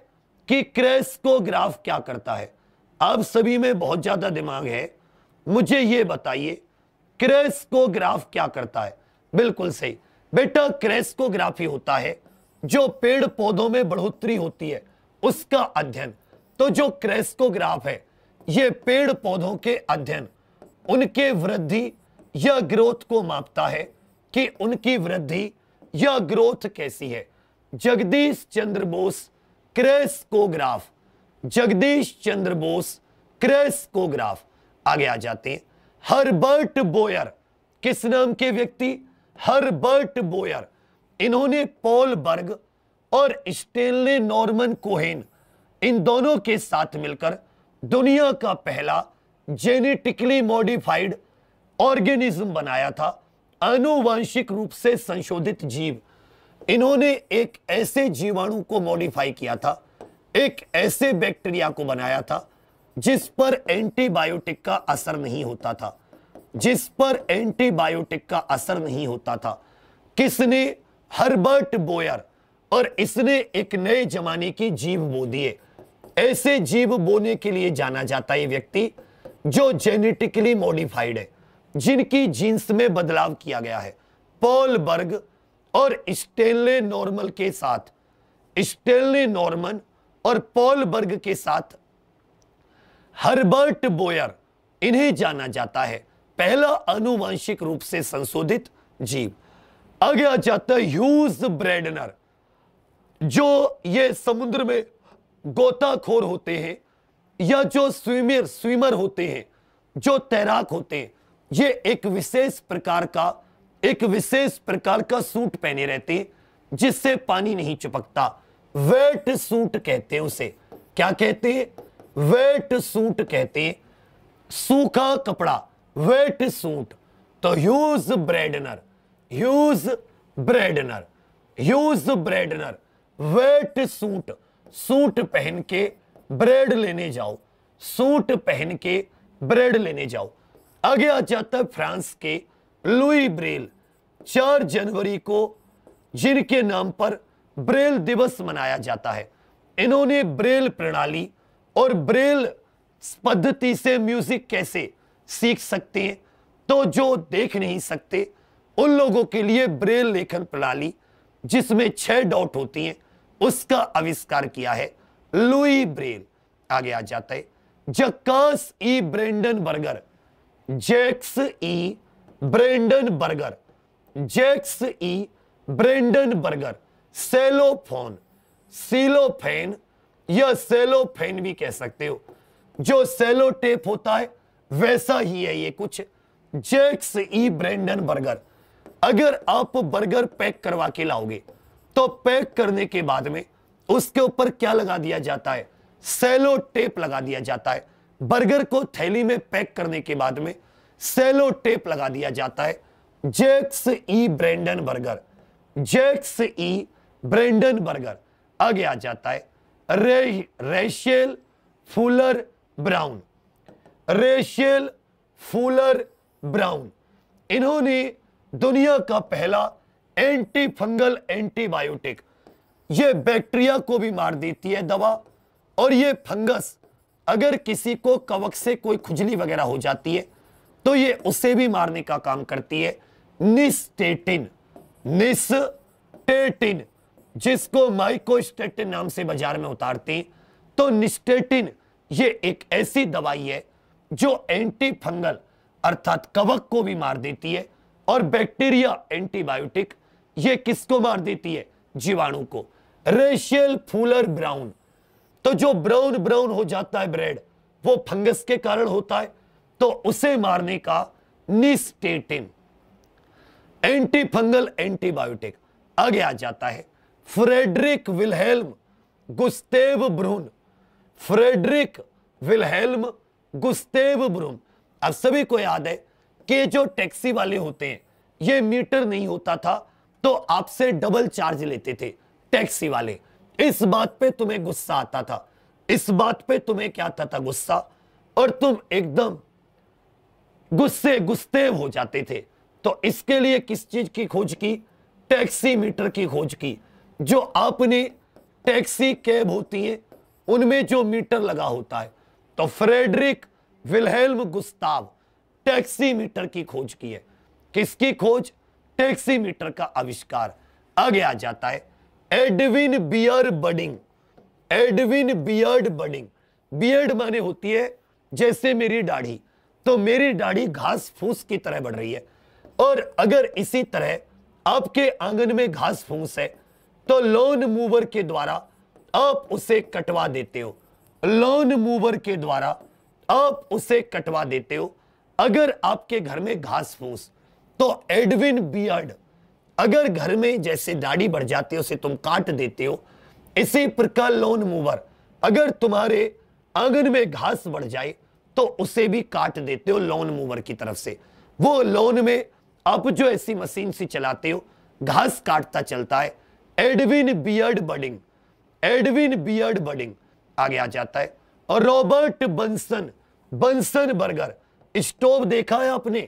कि क्रेस्कोग्राफ क्या करता है आप सभी में बहुत ज्यादा दिमाग है मुझे यह बताइए क्रेस्कोग्राफ क्या करता है बिल्कुल सही बेटा क्रेस्कोग्राफी होता है जो पेड़ पौधों में बढ़ोतरी होती है उसका अध्ययन तो जो क्रेस्कोग्राफ है ये पेड़ पौधों के अध्ययन उनके वृद्धि या ग्रोथ को मापता है कि उनकी वृद्धि या ग्रोथ कैसी है जगदीश चंद्र बोस क्रेस्कोग्राफ जगदीश चंद्र बोस क्रेस्कोग्राफ आगे आ जाते हैं हर्बर्ट बोयर किस नाम के व्यक्ति हर्बर्ट बोयर इन्होंने पॉल बर्ग और स्टेनले नॉर्मन कोहेन इन दोनों के साथ मिलकर दुनिया का पहला जेनेटिकली मॉडिफाइड ऑर्गेनिज्म बनाया था अनुवंशिक रूप से संशोधित जीव इन्होंने एक ऐसे जीवाणु को मॉडिफाई किया था एक ऐसे बैक्टीरिया को बनाया था जिस पर एंटीबायोटिक का असर नहीं होता था जिस पर एंटीबायोटिक का असर नहीं होता था किसने हर्बर्ट बोयर और इसने एक नए जमाने की जीव बो दिए ऐसे जीव बोने के लिए जाना जाता है व्यक्ति जो जेनेटिकली मॉडिफाइड है जिनकी जीन्स में बदलाव किया गया है पॉल बर्ग और स्टेनले नॉर्मल के साथ स्टेनले नॉर्मन और पॉल बर्ग के साथ हर्बर्ट बोयर इन्हें जाना जाता है पहला अनुवांशिक रूप से संशोधित जीव आगे जाता है ह्यूज ब्रेडनर जो ये समुद्र में गोताखोर होते हैं या जो स्विमर स्विमर होते हैं जो तैराक होते हैं ये एक विशेष प्रकार का एक विशेष प्रकार का सूट पहने रहते हैं जिससे पानी नहीं चिपकता वेट सूट कहते हैं उसे क्या कहते हैं वेट सूट कहते हैं सूखा कपड़ा वेट सूट तो Hugh Bradner Hugh Bradner Hugh Bradner wetsuit suit पहन के ब्रेड लेने जाओ सूट पहन के ब्रेड लेने जाओ आगे आ जाता है फ्रांस के लुई ब्रेल चार जनवरी को जिनके नाम पर ब्रेल दिवस मनाया जाता है इन्होंने ब्रेल प्रणाली और ब्रेल पद्धति से म्यूजिक कैसे सीख सकते हैं तो जो देख नहीं सकते उन लोगों के लिए ब्रेल लेखन प्रणाली जिसमें छह डॉट होती हैं उसका आविष्कार किया है लुई ब्रेल आगे आ जाता है Jacques E Brandenberger Jacques E Brandenberger Jacques E Brandenberger cellophane cellophane या सेलोफेन भी कह सकते हो जो सेलोटेप होता है वैसा ही है ये कुछ जैक्स ई ब्रेंडन बर्गर अगर आप बर्गर पैक करवा के लाओगे तो पैक करने के बाद में उसके ऊपर क्या लगा दिया जाता है सेलो टेप लगा दिया जाता है बर्गर को थैली में पैक करने के बाद में सेलो टेप लगा दिया जाता है Jacques E Brandenberger Jacques E Brandenberger आगे आ जाता है रे Rachel Fuller Brown Rachel Fuller Brown इन्होंने दुनिया का पहला एंटी फंगल एंटीबायोटिक ये बैक्टीरिया को भी मार देती है दवा और ये फंगस अगर किसी को कवक से कोई खुजली वगैरह हो जाती है तो ये उसे भी मारने का काम करती है निस्टेटिन निस्टेटिन जिसको माइकोस्टेटिन नाम से बाजार में उतारती तो निस्टेटिन ये एक ऐसी दवाई है जो एंटी फंगल अर्थात कवक को भी मार देती है और बैक्टीरिया एंटीबायोटिक ये किसको मार देती है जीवाणु को रेशियल फूलर ब्राउन तो जो ब्राउन ब्राउन हो जाता है ब्रेड वो फंगस के कारण होता है तो उसे मारने का निस्टेटिन एंटी फंगल एंटीबायोटिक आगे आ जाता है Friedrich Wilhelm Gustav Bruhn Friedrich Wilhelm Gustav Bruhn अब सभी को याद है कि जो टैक्सी वाले होते हैं ये मीटर नहीं होता था तो आपसे डबल चार्ज लेते थे टैक्सी वाले इस बात पे तुम्हें गुस्सा आता था इस बात पे तुम्हें क्या आता था गुस्सा और तुम एकदम गुस्से गुस्से हो जाते थे तो इसके लिए किस चीज की खोज की टैक्सी मीटर की खोज की जो आपने टैक्सी कैब होती है उनमें जो मीटर लगा होता है तो फ्रेडरिक विलहेल्म गुस्ताव टैक्सीमीटर की खोज की है किसकी खोज टैक्सीमीटर का आविष्कार आगे आ जाता है Edwin Beard Budding Edwin Beard Budding Beard माने होती है जैसे मेरी दाढ़ी तो मेरी दाढ़ी घास फूस की तरह बढ़ रही है और अगर इसी तरह आपके आंगन में घास फूस है तो लोन मूवर के द्वारा आप उसे कटवा देते हो लोन मूवर के द्वारा आप उसे कटवा देते हो अगर आपके घर में घास फूस तो एडविन बियर्ड अगर घर में जैसे दाढ़ी बढ़ जाती है उसे तुम काट देते हो इसी प्रकार लोन मूवर अगर तुम्हारे आंगन में घास बढ़ जाए तो उसे भी काट देते हो लोन मूवर की तरफ से वो लोन में आप जो ऐसी मशीन से चलाते हो घास काटता चलता है Edwin Beard Budding Edwin Beard Budding आगे आ जाता है और Robert Bunsen Bunsen burner stove देखा है आपने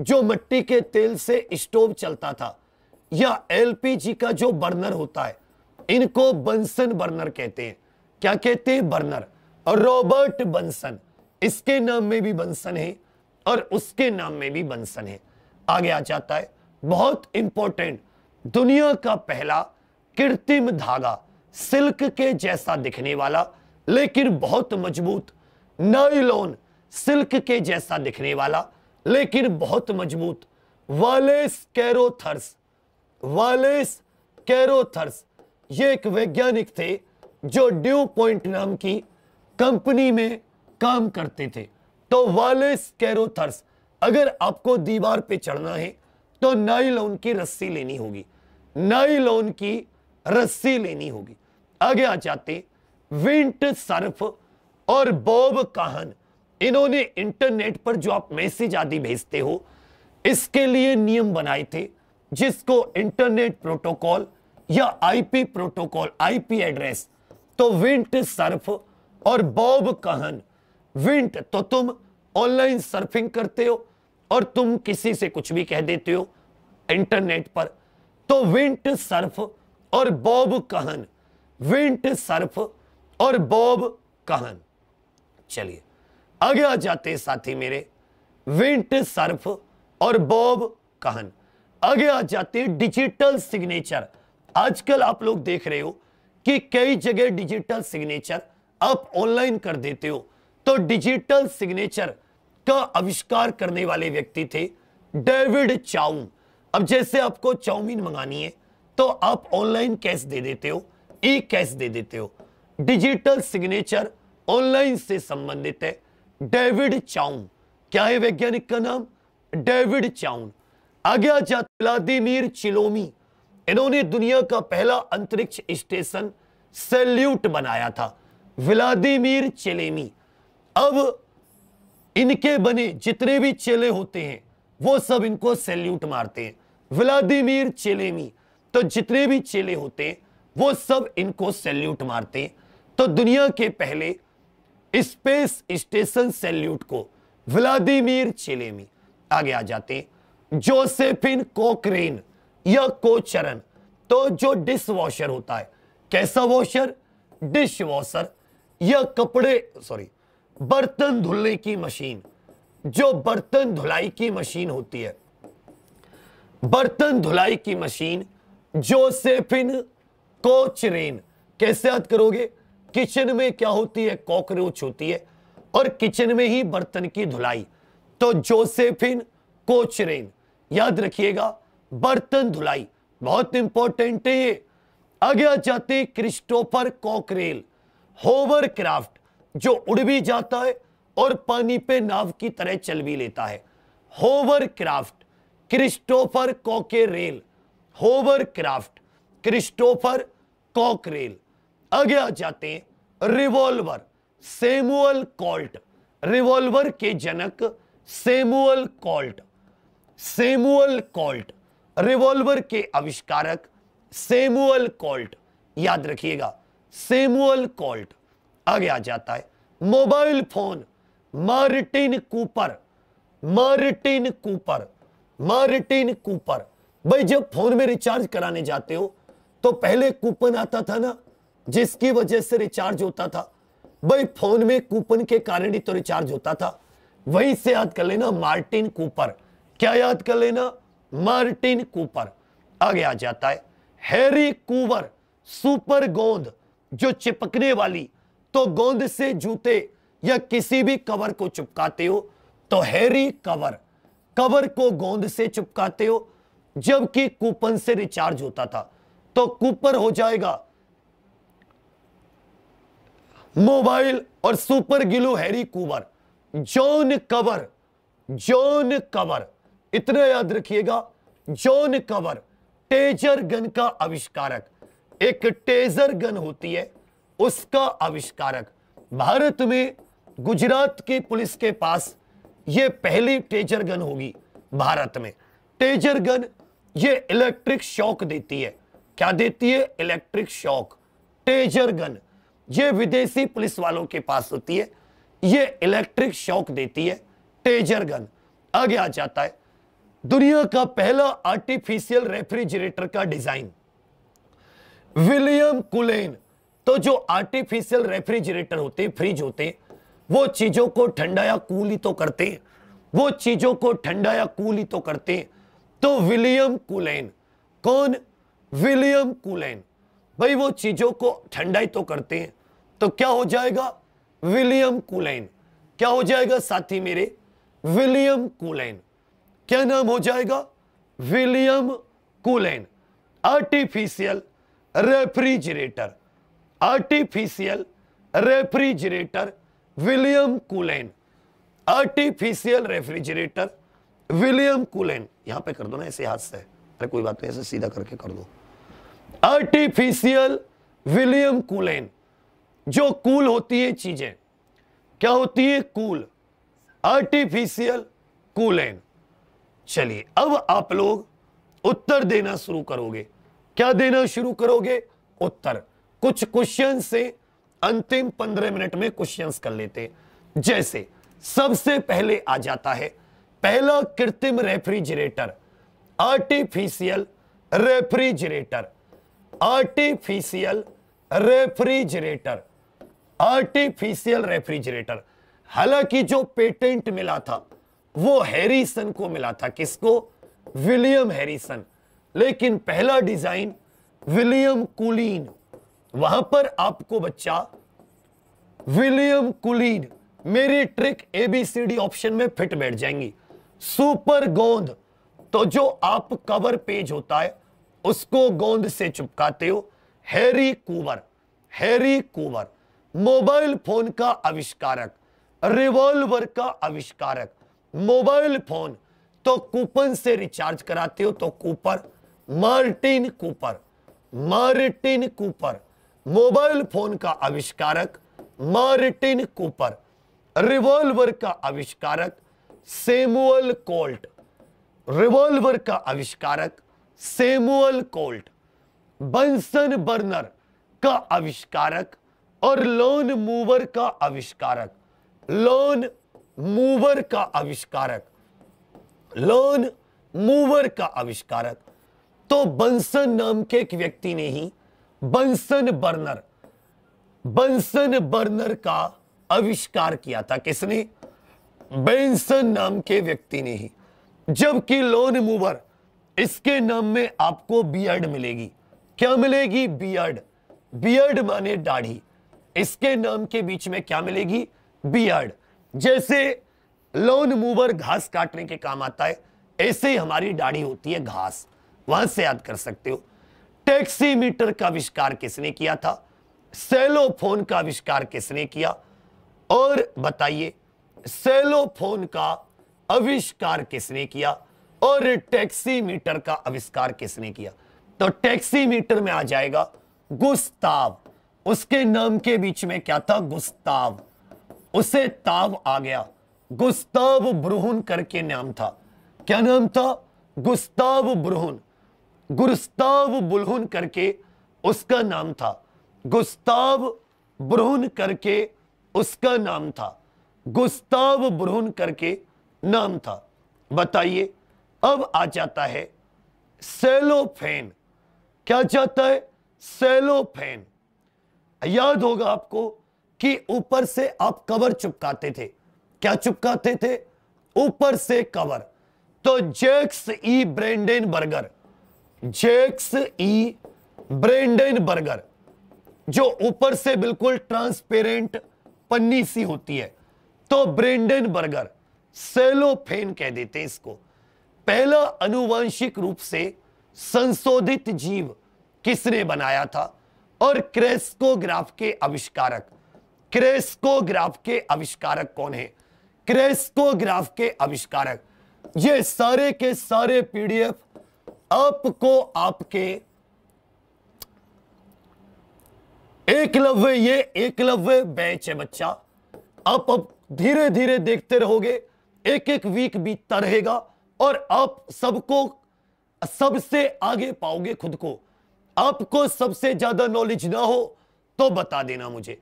जो मिट्टी के तेल से स्टोव चलता था या एलपीजी का जो बर्नर होता है इनको बंसन बर्नर कहते हैं क्या कहते हैं बर्नर रॉबर्ट बंसन इसके नाम में भी बंसन है और उसके नाम में भी बंसन है आगे आ जाता है बहुत इंपॉर्टेंट दुनिया का पहला कृत्रिम धागा सिल्क के जैसा दिखने वाला लेकिन बहुत मजबूत नाइलोन सिल्क के जैसा दिखने वाला लेकिन बहुत मजबूत वालेस कैरोथर्स वालेस कैरोथर्स ये एक वैज्ञानिक थे जो ड्यू पॉइंट नाम की कंपनी में काम करते थे तो वालेस कैरोथर्स अगर आपको दीवार पे चढ़ना है तो नाइलॉन की रस्सी लेनी होगी नाइलॉन की रस्सी लेनी होगी आगे आ जाते विंट सर्फ और बॉब कहन इन्होंने इंटरनेट पर जो आप मैसेज आदि भेजते हो इसके लिए नियम बनाए थे जिसको इंटरनेट प्रोटोकॉल या आईपी प्रोटोकॉल आईपी एड्रेस तो विंट सर्फ और बॉब कहन विंट तो तुम ऑनलाइन सर्फिंग करते हो और तुम किसी से कुछ भी कह देते हो इंटरनेट पर तो विंट सर्फ और बॉब कहन विंट सर्फ और बॉब कहन चलिए आगे आ जाते साथी मेरे विंट सर्फ और बॉब कहन आगे आ जाते डिजिटल सिग्नेचर आजकल आप लोग देख रहे हो कि कई जगह डिजिटल सिग्नेचर आप ऑनलाइन कर देते हो तो डिजिटल सिग्नेचर का आविष्कार करने वाले व्यक्ति थे डेविड चाउम अब जैसे आपको चाउमीन मंगानी है तो आप ऑनलाइन कैश दे देते हो ई कैश दे देते हो डिजिटल सिग्नेचर ऑनलाइन से संबंधित है डेविड चाउन क्या है वैज्ञानिक का नाम डेविड चाउन आगे आ जाते व्लादिमीर चिलोमी इन्होंने दुनिया का पहला अंतरिक्ष स्टेशन सेल्यूट बनाया था व्लादिमीर चेलेमी अब इनके बने जितने भी चेले होते हैं वो सब इनको सेल्यूट मारते हैं व्लादिमीर चेलेमी तो जितने भी चेले होते हैं वो सब इनको सेल्यूट मारते हैं तो दुनिया के पहले स्पेस स्टेशन सैल्यूट को व्लादिमीर चिलेमी आगे आ जाते जोसेफिन कोकरेन या कोचरन तो जो डिश वॉशर होता है कैसा वॉशर डिश वॉशर या कपड़े सॉरी बर्तन धुलने की मशीन जो बर्तन धुलाई की मशीन होती है बर्तन धुलाई की मशीन जोसेफिन कोचरेन कैसे याद करोगे किचन में क्या होती है कॉकरोच होती है और किचन में ही बर्तन की धुलाई तो जोसेफिन कोचरेन याद रखिएगा बर्तन धुलाई बहुत इंपॉर्टेंट है ये आगे आ जाते क्रिस्टोफर कॉकरेल होवर क्राफ्ट जो उड़ भी जाता है और पानी पे नाव की तरह चल भी लेता है hovercraft Christopher Cockerell hovercraft Christopher Cockerell आगे आ जाते हैं रिवॉल्वर सेमुअल कॉल्ट रिवॉल्वर के जनक Samuel Colt Samuel Colt revolver के आविष्कारक सेमुअल कॉल्ट याद रखिएगा सेमुअल कॉल्ट आगे आ जाता है mobile phone Martin Cooper Martin Cooper Martin Cooper भाई जब फोन में रिचार्ज कराने जाते हो तो पहले कूपन आता था ना जिसकी वजह से रिचार्ज होता था भाई फोन में कूपन के कारण ही तो रिचार्ज होता था वहीं से याद कर लेना मार्टिन कूपर क्या याद कर लेना मार्टिन कूपर आगे आ जाता है हैरी कूवर सुपर गोंद जो चिपकने वाली तो गोंद से जूते या किसी भी कवर को चिपकाते हो तो हैरी कवर कवर को गोंद से चिपकाते हो जबकि कूपन से रिचार्ज होता था तो कूपर हो जाएगा मोबाइल और superglue Harry Coover John Coover John Coover इतना याद रखिएगा जॉन कवर टेजर गन का आविष्कारक एक टेजर गन होती है उसका आविष्कारक भारत में गुजरात की पुलिस के पास यह पहली टेजर गन होगी भारत में टेजर गन ये इलेक्ट्रिक शॉक देती है क्या देती है इलेक्ट्रिक शॉक टेजर गन ये विदेशी पुलिस वालों के पास होती है ये इलेक्ट्रिक शॉक देती है टेजर गन आगे आ जाता है दुनिया का पहला आर्टिफिशियल रेफ्रिजरेटर का डिजाइन विलियम कुलेन तो जो आर्टिफिशियल रेफ्रिजरेटर होते फ्रिज होते वो चीजों को ठंडा या कूल ही तो करते हैं वो चीजों को ठंडा या कूल ही तो करते हैं तो विलियम कुलेन कौन विलियम कुलेन भाई वो चीजों को ठंडा ही तो करते हैं तो क्या हो जाएगा विलियम कुलैन क्या हो जाएगा साथी मेरे विलियम कुलैन क्या नाम हो जाएगा William Cullen artificial refrigerator artificial refrigerator William Cullen artificial refrigerator William Cullen यहां पे कर दो ना ऐसे हाथ से अरे कोई बात नहीं ऐसे सीधा करके कर दो आर्टिफिशियल विलियम कुलैन जो कूल होती है चीज़ें क्या होती है कूल आर्टिफिशियल कूल चलिए अब आप लोग उत्तर देना शुरू करोगे क्या देना शुरू करोगे उत्तर कुछ क्वेश्चन से अंतिम पंद्रह मिनट में क्वेश्चंस कर लेते जैसे सबसे पहले आ जाता है पहला कृत्रिम refrigerator artificial refrigerator artificial refrigerator artificial refrigerator हालांकि जो पेटेंट मिला था वो हैरिसन को मिला था किसको विलियम हैरिसन लेकिन पहला डिजाइन विलियम कुलीन वहां पर आपको बच्चा विलियम कुलीन मेरी ट्रिक एबीसीडी ऑप्शन में फिट बैठ जाएंगी सुपर गोंद तो जो आप कवर पेज होता है उसको गोंद से चुपकाते हो Harry Coover Harry Coover mobile phone का आविष्कारक रिवॉल्वर का आविष्कारक मोबाइल फोन तो कूपन से रिचार्ज कराते हो तो Cooper Martin Cooper Martin Cooper mobile phone का आविष्कारक मार्टिन कूपर रिवॉल्वर का आविष्कारक सेमुअल कोल्ट रिवॉल्वर का आविष्कारक सेमुअल कोल्ट बंसन बर्नर का आविष्कारक और लोन मूवर का आविष्कारक लोन मूवर का आविष्कारक लोन मूवर का आविष्कारक तो बंसन नाम के एक व्यक्ति ने ही बंसन बर्नर बंसन बर्नर का आविष्कार किया था किसने बेंसन नाम के व्यक्ति ने ही जबकि लोन मूवर इसके नाम में आपको बियर्ड मिलेगी क्या मिलेगी बियर्ड बियर्ड माने दाढ़ी इसके नाम के बीच में क्या मिलेगी बियर्ड जैसे लोन मूवर घास काटने के काम आता है ऐसे ही हमारी दाढ़ी होती है घास वहां से याद कर सकते हो टैक्सीमीटर का आविष्कार किसने किया था सेलोफोन का आविष्कार किसने किया और बताइए सेलोफोन का आविष्कार किसने किया और टैक्सीमीटर का आविष्कार किसने किया तो टैक्सीमीटर में आ जाएगा गुस्ताव उसके नाम के बीच में क्या था गुस्ताव उसे ताव आ गया गुस्ताव ब्रुहन करके नाम था क्या नाम था गुस्ताव ब्रुहन गुस्ताव बुलहन करके उसका नाम था गुस्ताव ब्रुहन करके उसका नाम था गुस्ताव ब्रुहन करके नाम था बताइए अब आ जाता है सेलोफेन क्या जाता है सेलोफेन याद होगा आपको कि ऊपर से आप कवर चुपकाते थे क्या चुपकाते थे ऊपर से कवर तो जेक्स ई ब्रेंडेन बर्गर जेक्स ई ब्रेंडेन बर्गर जो ऊपर से बिल्कुल ट्रांसपेरेंट पन्नी सी होती है तो ब्रेंडन बर्गर सेलोफेन कह देते इसको पहला अनुवांशिक रूप से संशोधित जीव किसने बनाया था और क्रेस्कोग्राफ के आविष्कारक क्रेस्कोग्राफ के आविष्कारक कौन है क्रेस्कोग्राफ के आविष्कारक ये सारे के सारे पीडीएफ आपको आपके एकलव्य ये एकलव्य बैच है बच्चा आप अब धीरे धीरे देखते रहोगे एक एक वीक बीतता रहेगा और आप सबको सबसे आगे पाओगे खुद को आपको सबसे ज्यादा नॉलेज ना हो तो बता देना मुझे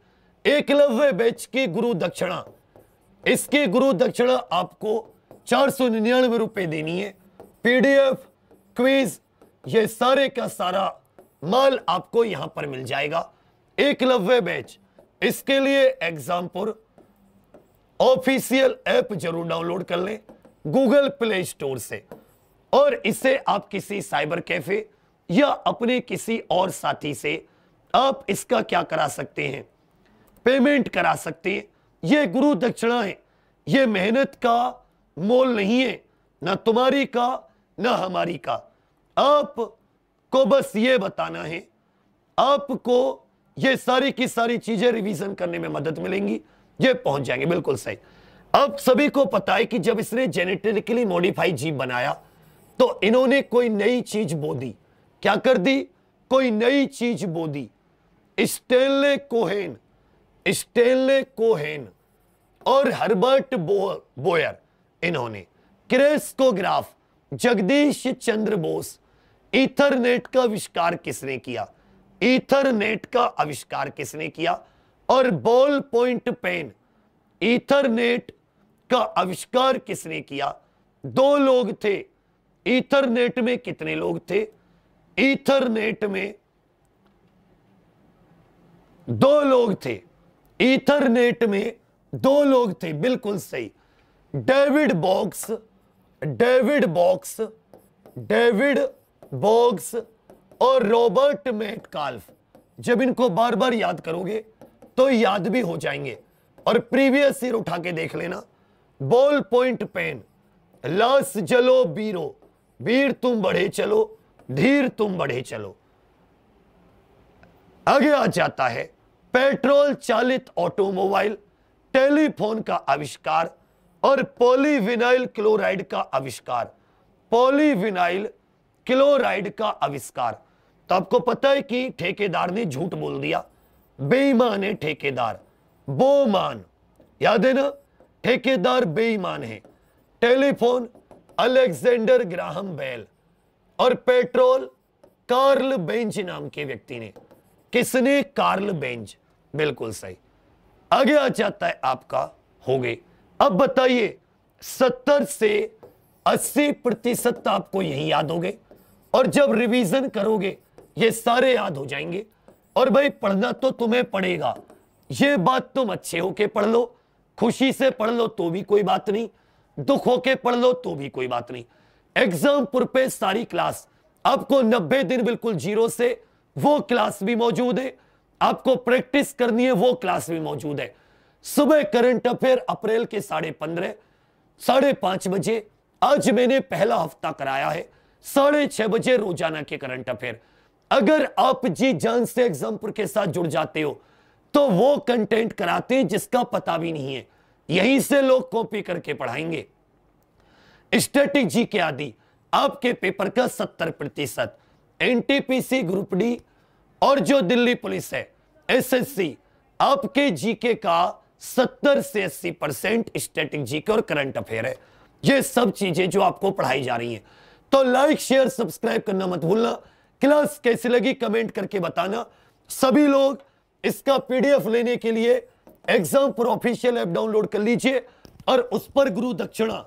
एकलव्य बैच की गुरु दक्षिणा इसकी गुरु दक्षिणा आपको चार सौ निन्यानवे रुपए देनी है पीडीएफ क्विज ये सारे का सारा माल आपको यहां पर मिल जाएगा एकलव्य बैच इसके लिए एग्जामपुर ऑफिशियल ऐप जरूर डाउनलोड कर लें गूगल प्ले स्टोर से और इसे आप किसी साइबर कैफे या अपने किसी और साथी से आप इसका क्या करा सकते हैं पेमेंट करा सकते हैं ये गुरु दक्षिणा है ये मेहनत का मोल नहीं है ना तुम्हारी का ना हमारी का आप को बस ये बताना है आपको ये सारी की सारी चीजें रिवीजन करने में मदद मिलेंगी ये पहुंच जाएंगे बिल्कुल सही अब सभी को पता है कि जब इसने जेनेटिकली मॉडिफाइड जीव बनाया तो इन्होंने कोई नई चीज बो दी क्या कर दी कोई नई चीज बो दी स्टेनले कोहेन स्टेनले कोहेन और हर्बर्ट बो, बोयर इन्होंने क्रेस्कोग्राफ जगदीश चंद्र बोस इथरनेट का आविष्कार किसने किया इथरनेट का आविष्कार किसने किया और बॉल पॉइंट पेन इथरनेट का आविष्कार किसने किया दो लोग थे इथरनेट में कितने लोग थे ईथरनेट में दो लोग थे ईथरनेट में दो लोग थे बिल्कुल सही David Boggs David Boggs David Boggs और रॉबर्ट काल्फ जब इनको बार बार याद करोगे तो याद भी हो जाएंगे और प्रीवियस ईयर उठा के देख लेना बॉल पॉइंट पेन लस जलो बीरो वीर तुम बढ़े चलो धीर तुम बढ़े चलो आगे आ जाता है पेट्रोल चालित ऑटोमोबाइल टेलीफोन का आविष्कार और पॉलीविनाइल क्लोराइड का आविष्कार पॉलीविनाइल क्लोराइड का आविष्कार तो आपको पता है कि ठेकेदार ने झूठ बोल दिया बेईमान है ठेकेदार बोमान याद है ना ठेकेदार बेईमान है टेलीफोन अलेक्जेंडर ग्राहम बेल और पेट्रोल कार्ल बेंज नाम के व्यक्ति ने किसने कार्ल बेंज बिल्कुल सही आगे आ जाता है आपका हो गए अब बताइए सत्तर से अस्सी प्रतिशत आपको यही याद हो गए और जब रिवीजन करोगे ये सारे याद हो जाएंगे और भाई पढ़ना तो तुम्हें पड़ेगा ये बात तुम अच्छे होके पढ़ लो खुशी से पढ़ लो तो भी कोई बात नहीं दुख होके पढ़ लो तो भी कोई बात नहीं एग्जामपुर पे सारी क्लास आपको 90 दिन बिल्कुल जीरो से वो क्लास भी मौजूद है आपको प्रैक्टिस करनी है वो क्लास भी मौजूद है सुबह करंट अफेयर अप्रैल के साढ़े पंद्रह साढ़े पांच बजे आज मैंने पहला हफ्ता कराया है साढ़े छह बजे रोजाना के करंट अफेयर अगर आप जी जान से एग्जामपुर के साथ जुड़ जाते हो तो वो कंटेंट कराते हैं जिसका पता भी नहीं है यहीं से लोग कॉपी करके पढ़ाएंगे स्ट्रेटेजी जी के आदि आपके पेपर का सत्तर प्रतिशत एन ग्रुप डी और जो दिल्ली पुलिस है एसएससी आपके जीके का सत्तर से अस्सी परसेंट स्टैटिक जीके और करंट अफेयर है ये सब चीजें जो आपको पढ़ाई जा रही हैं तो लाइक शेयर सब्सक्राइब करना मत भूलना क्लास कैसी लगी कमेंट करके बताना सभी लोग इसका पीडीएफ लेने के लिए एग्जाम पर ऑफिशियल ऐप डाउनलोड कर लीजिए और उस पर गुरु दक्षिणा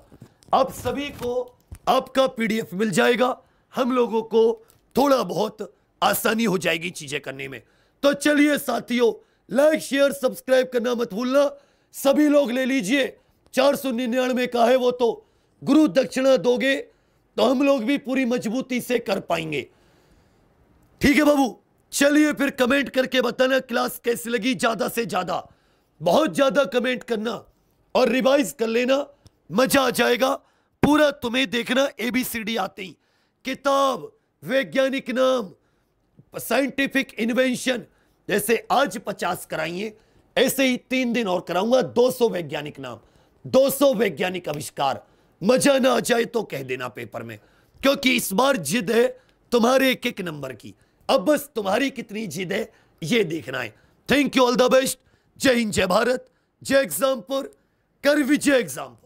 आप सभी को आपका पीडीएफ मिल जाएगा हम लोगों को थोड़ा बहुत आसानी हो जाएगी चीजें करने में तो चलिए साथियों लाइक शेयर सब्सक्राइब करना मत भूलना सभी लोग ले लीजिए चार सौ निन्यानवे का है वो तो गुरु दक्षिणा दोगे तो हम लोग भी पूरी मजबूती से कर पाएंगे ठीक है बाबू चलिए फिर कमेंट करके बताना क्लास कैसी लगी ज्यादा से ज्यादा बहुत ज्यादा कमेंट करना और रिवाइज कर लेना मजा आ जाएगा पूरा तुम्हें देखना एबीसीडी आती किताब वैज्ञानिक नाम साइंटिफिक इन्वेंशन जैसे आज पचास कराइए ऐसे ही तीन दिन और कराऊंगा दो सौ वैज्ञानिक नाम दो सौ वैज्ञानिक आविष्कार मजा ना आ जाए तो कह देना पेपर में क्योंकि इस बार जिद है तुम्हारे एक एक नंबर की अब बस तुम्हारी कितनी जिद है ये देखना है thank you all the best जय हिंद जय भारत जय एग्जामपुर कर विजय एग्जामपुर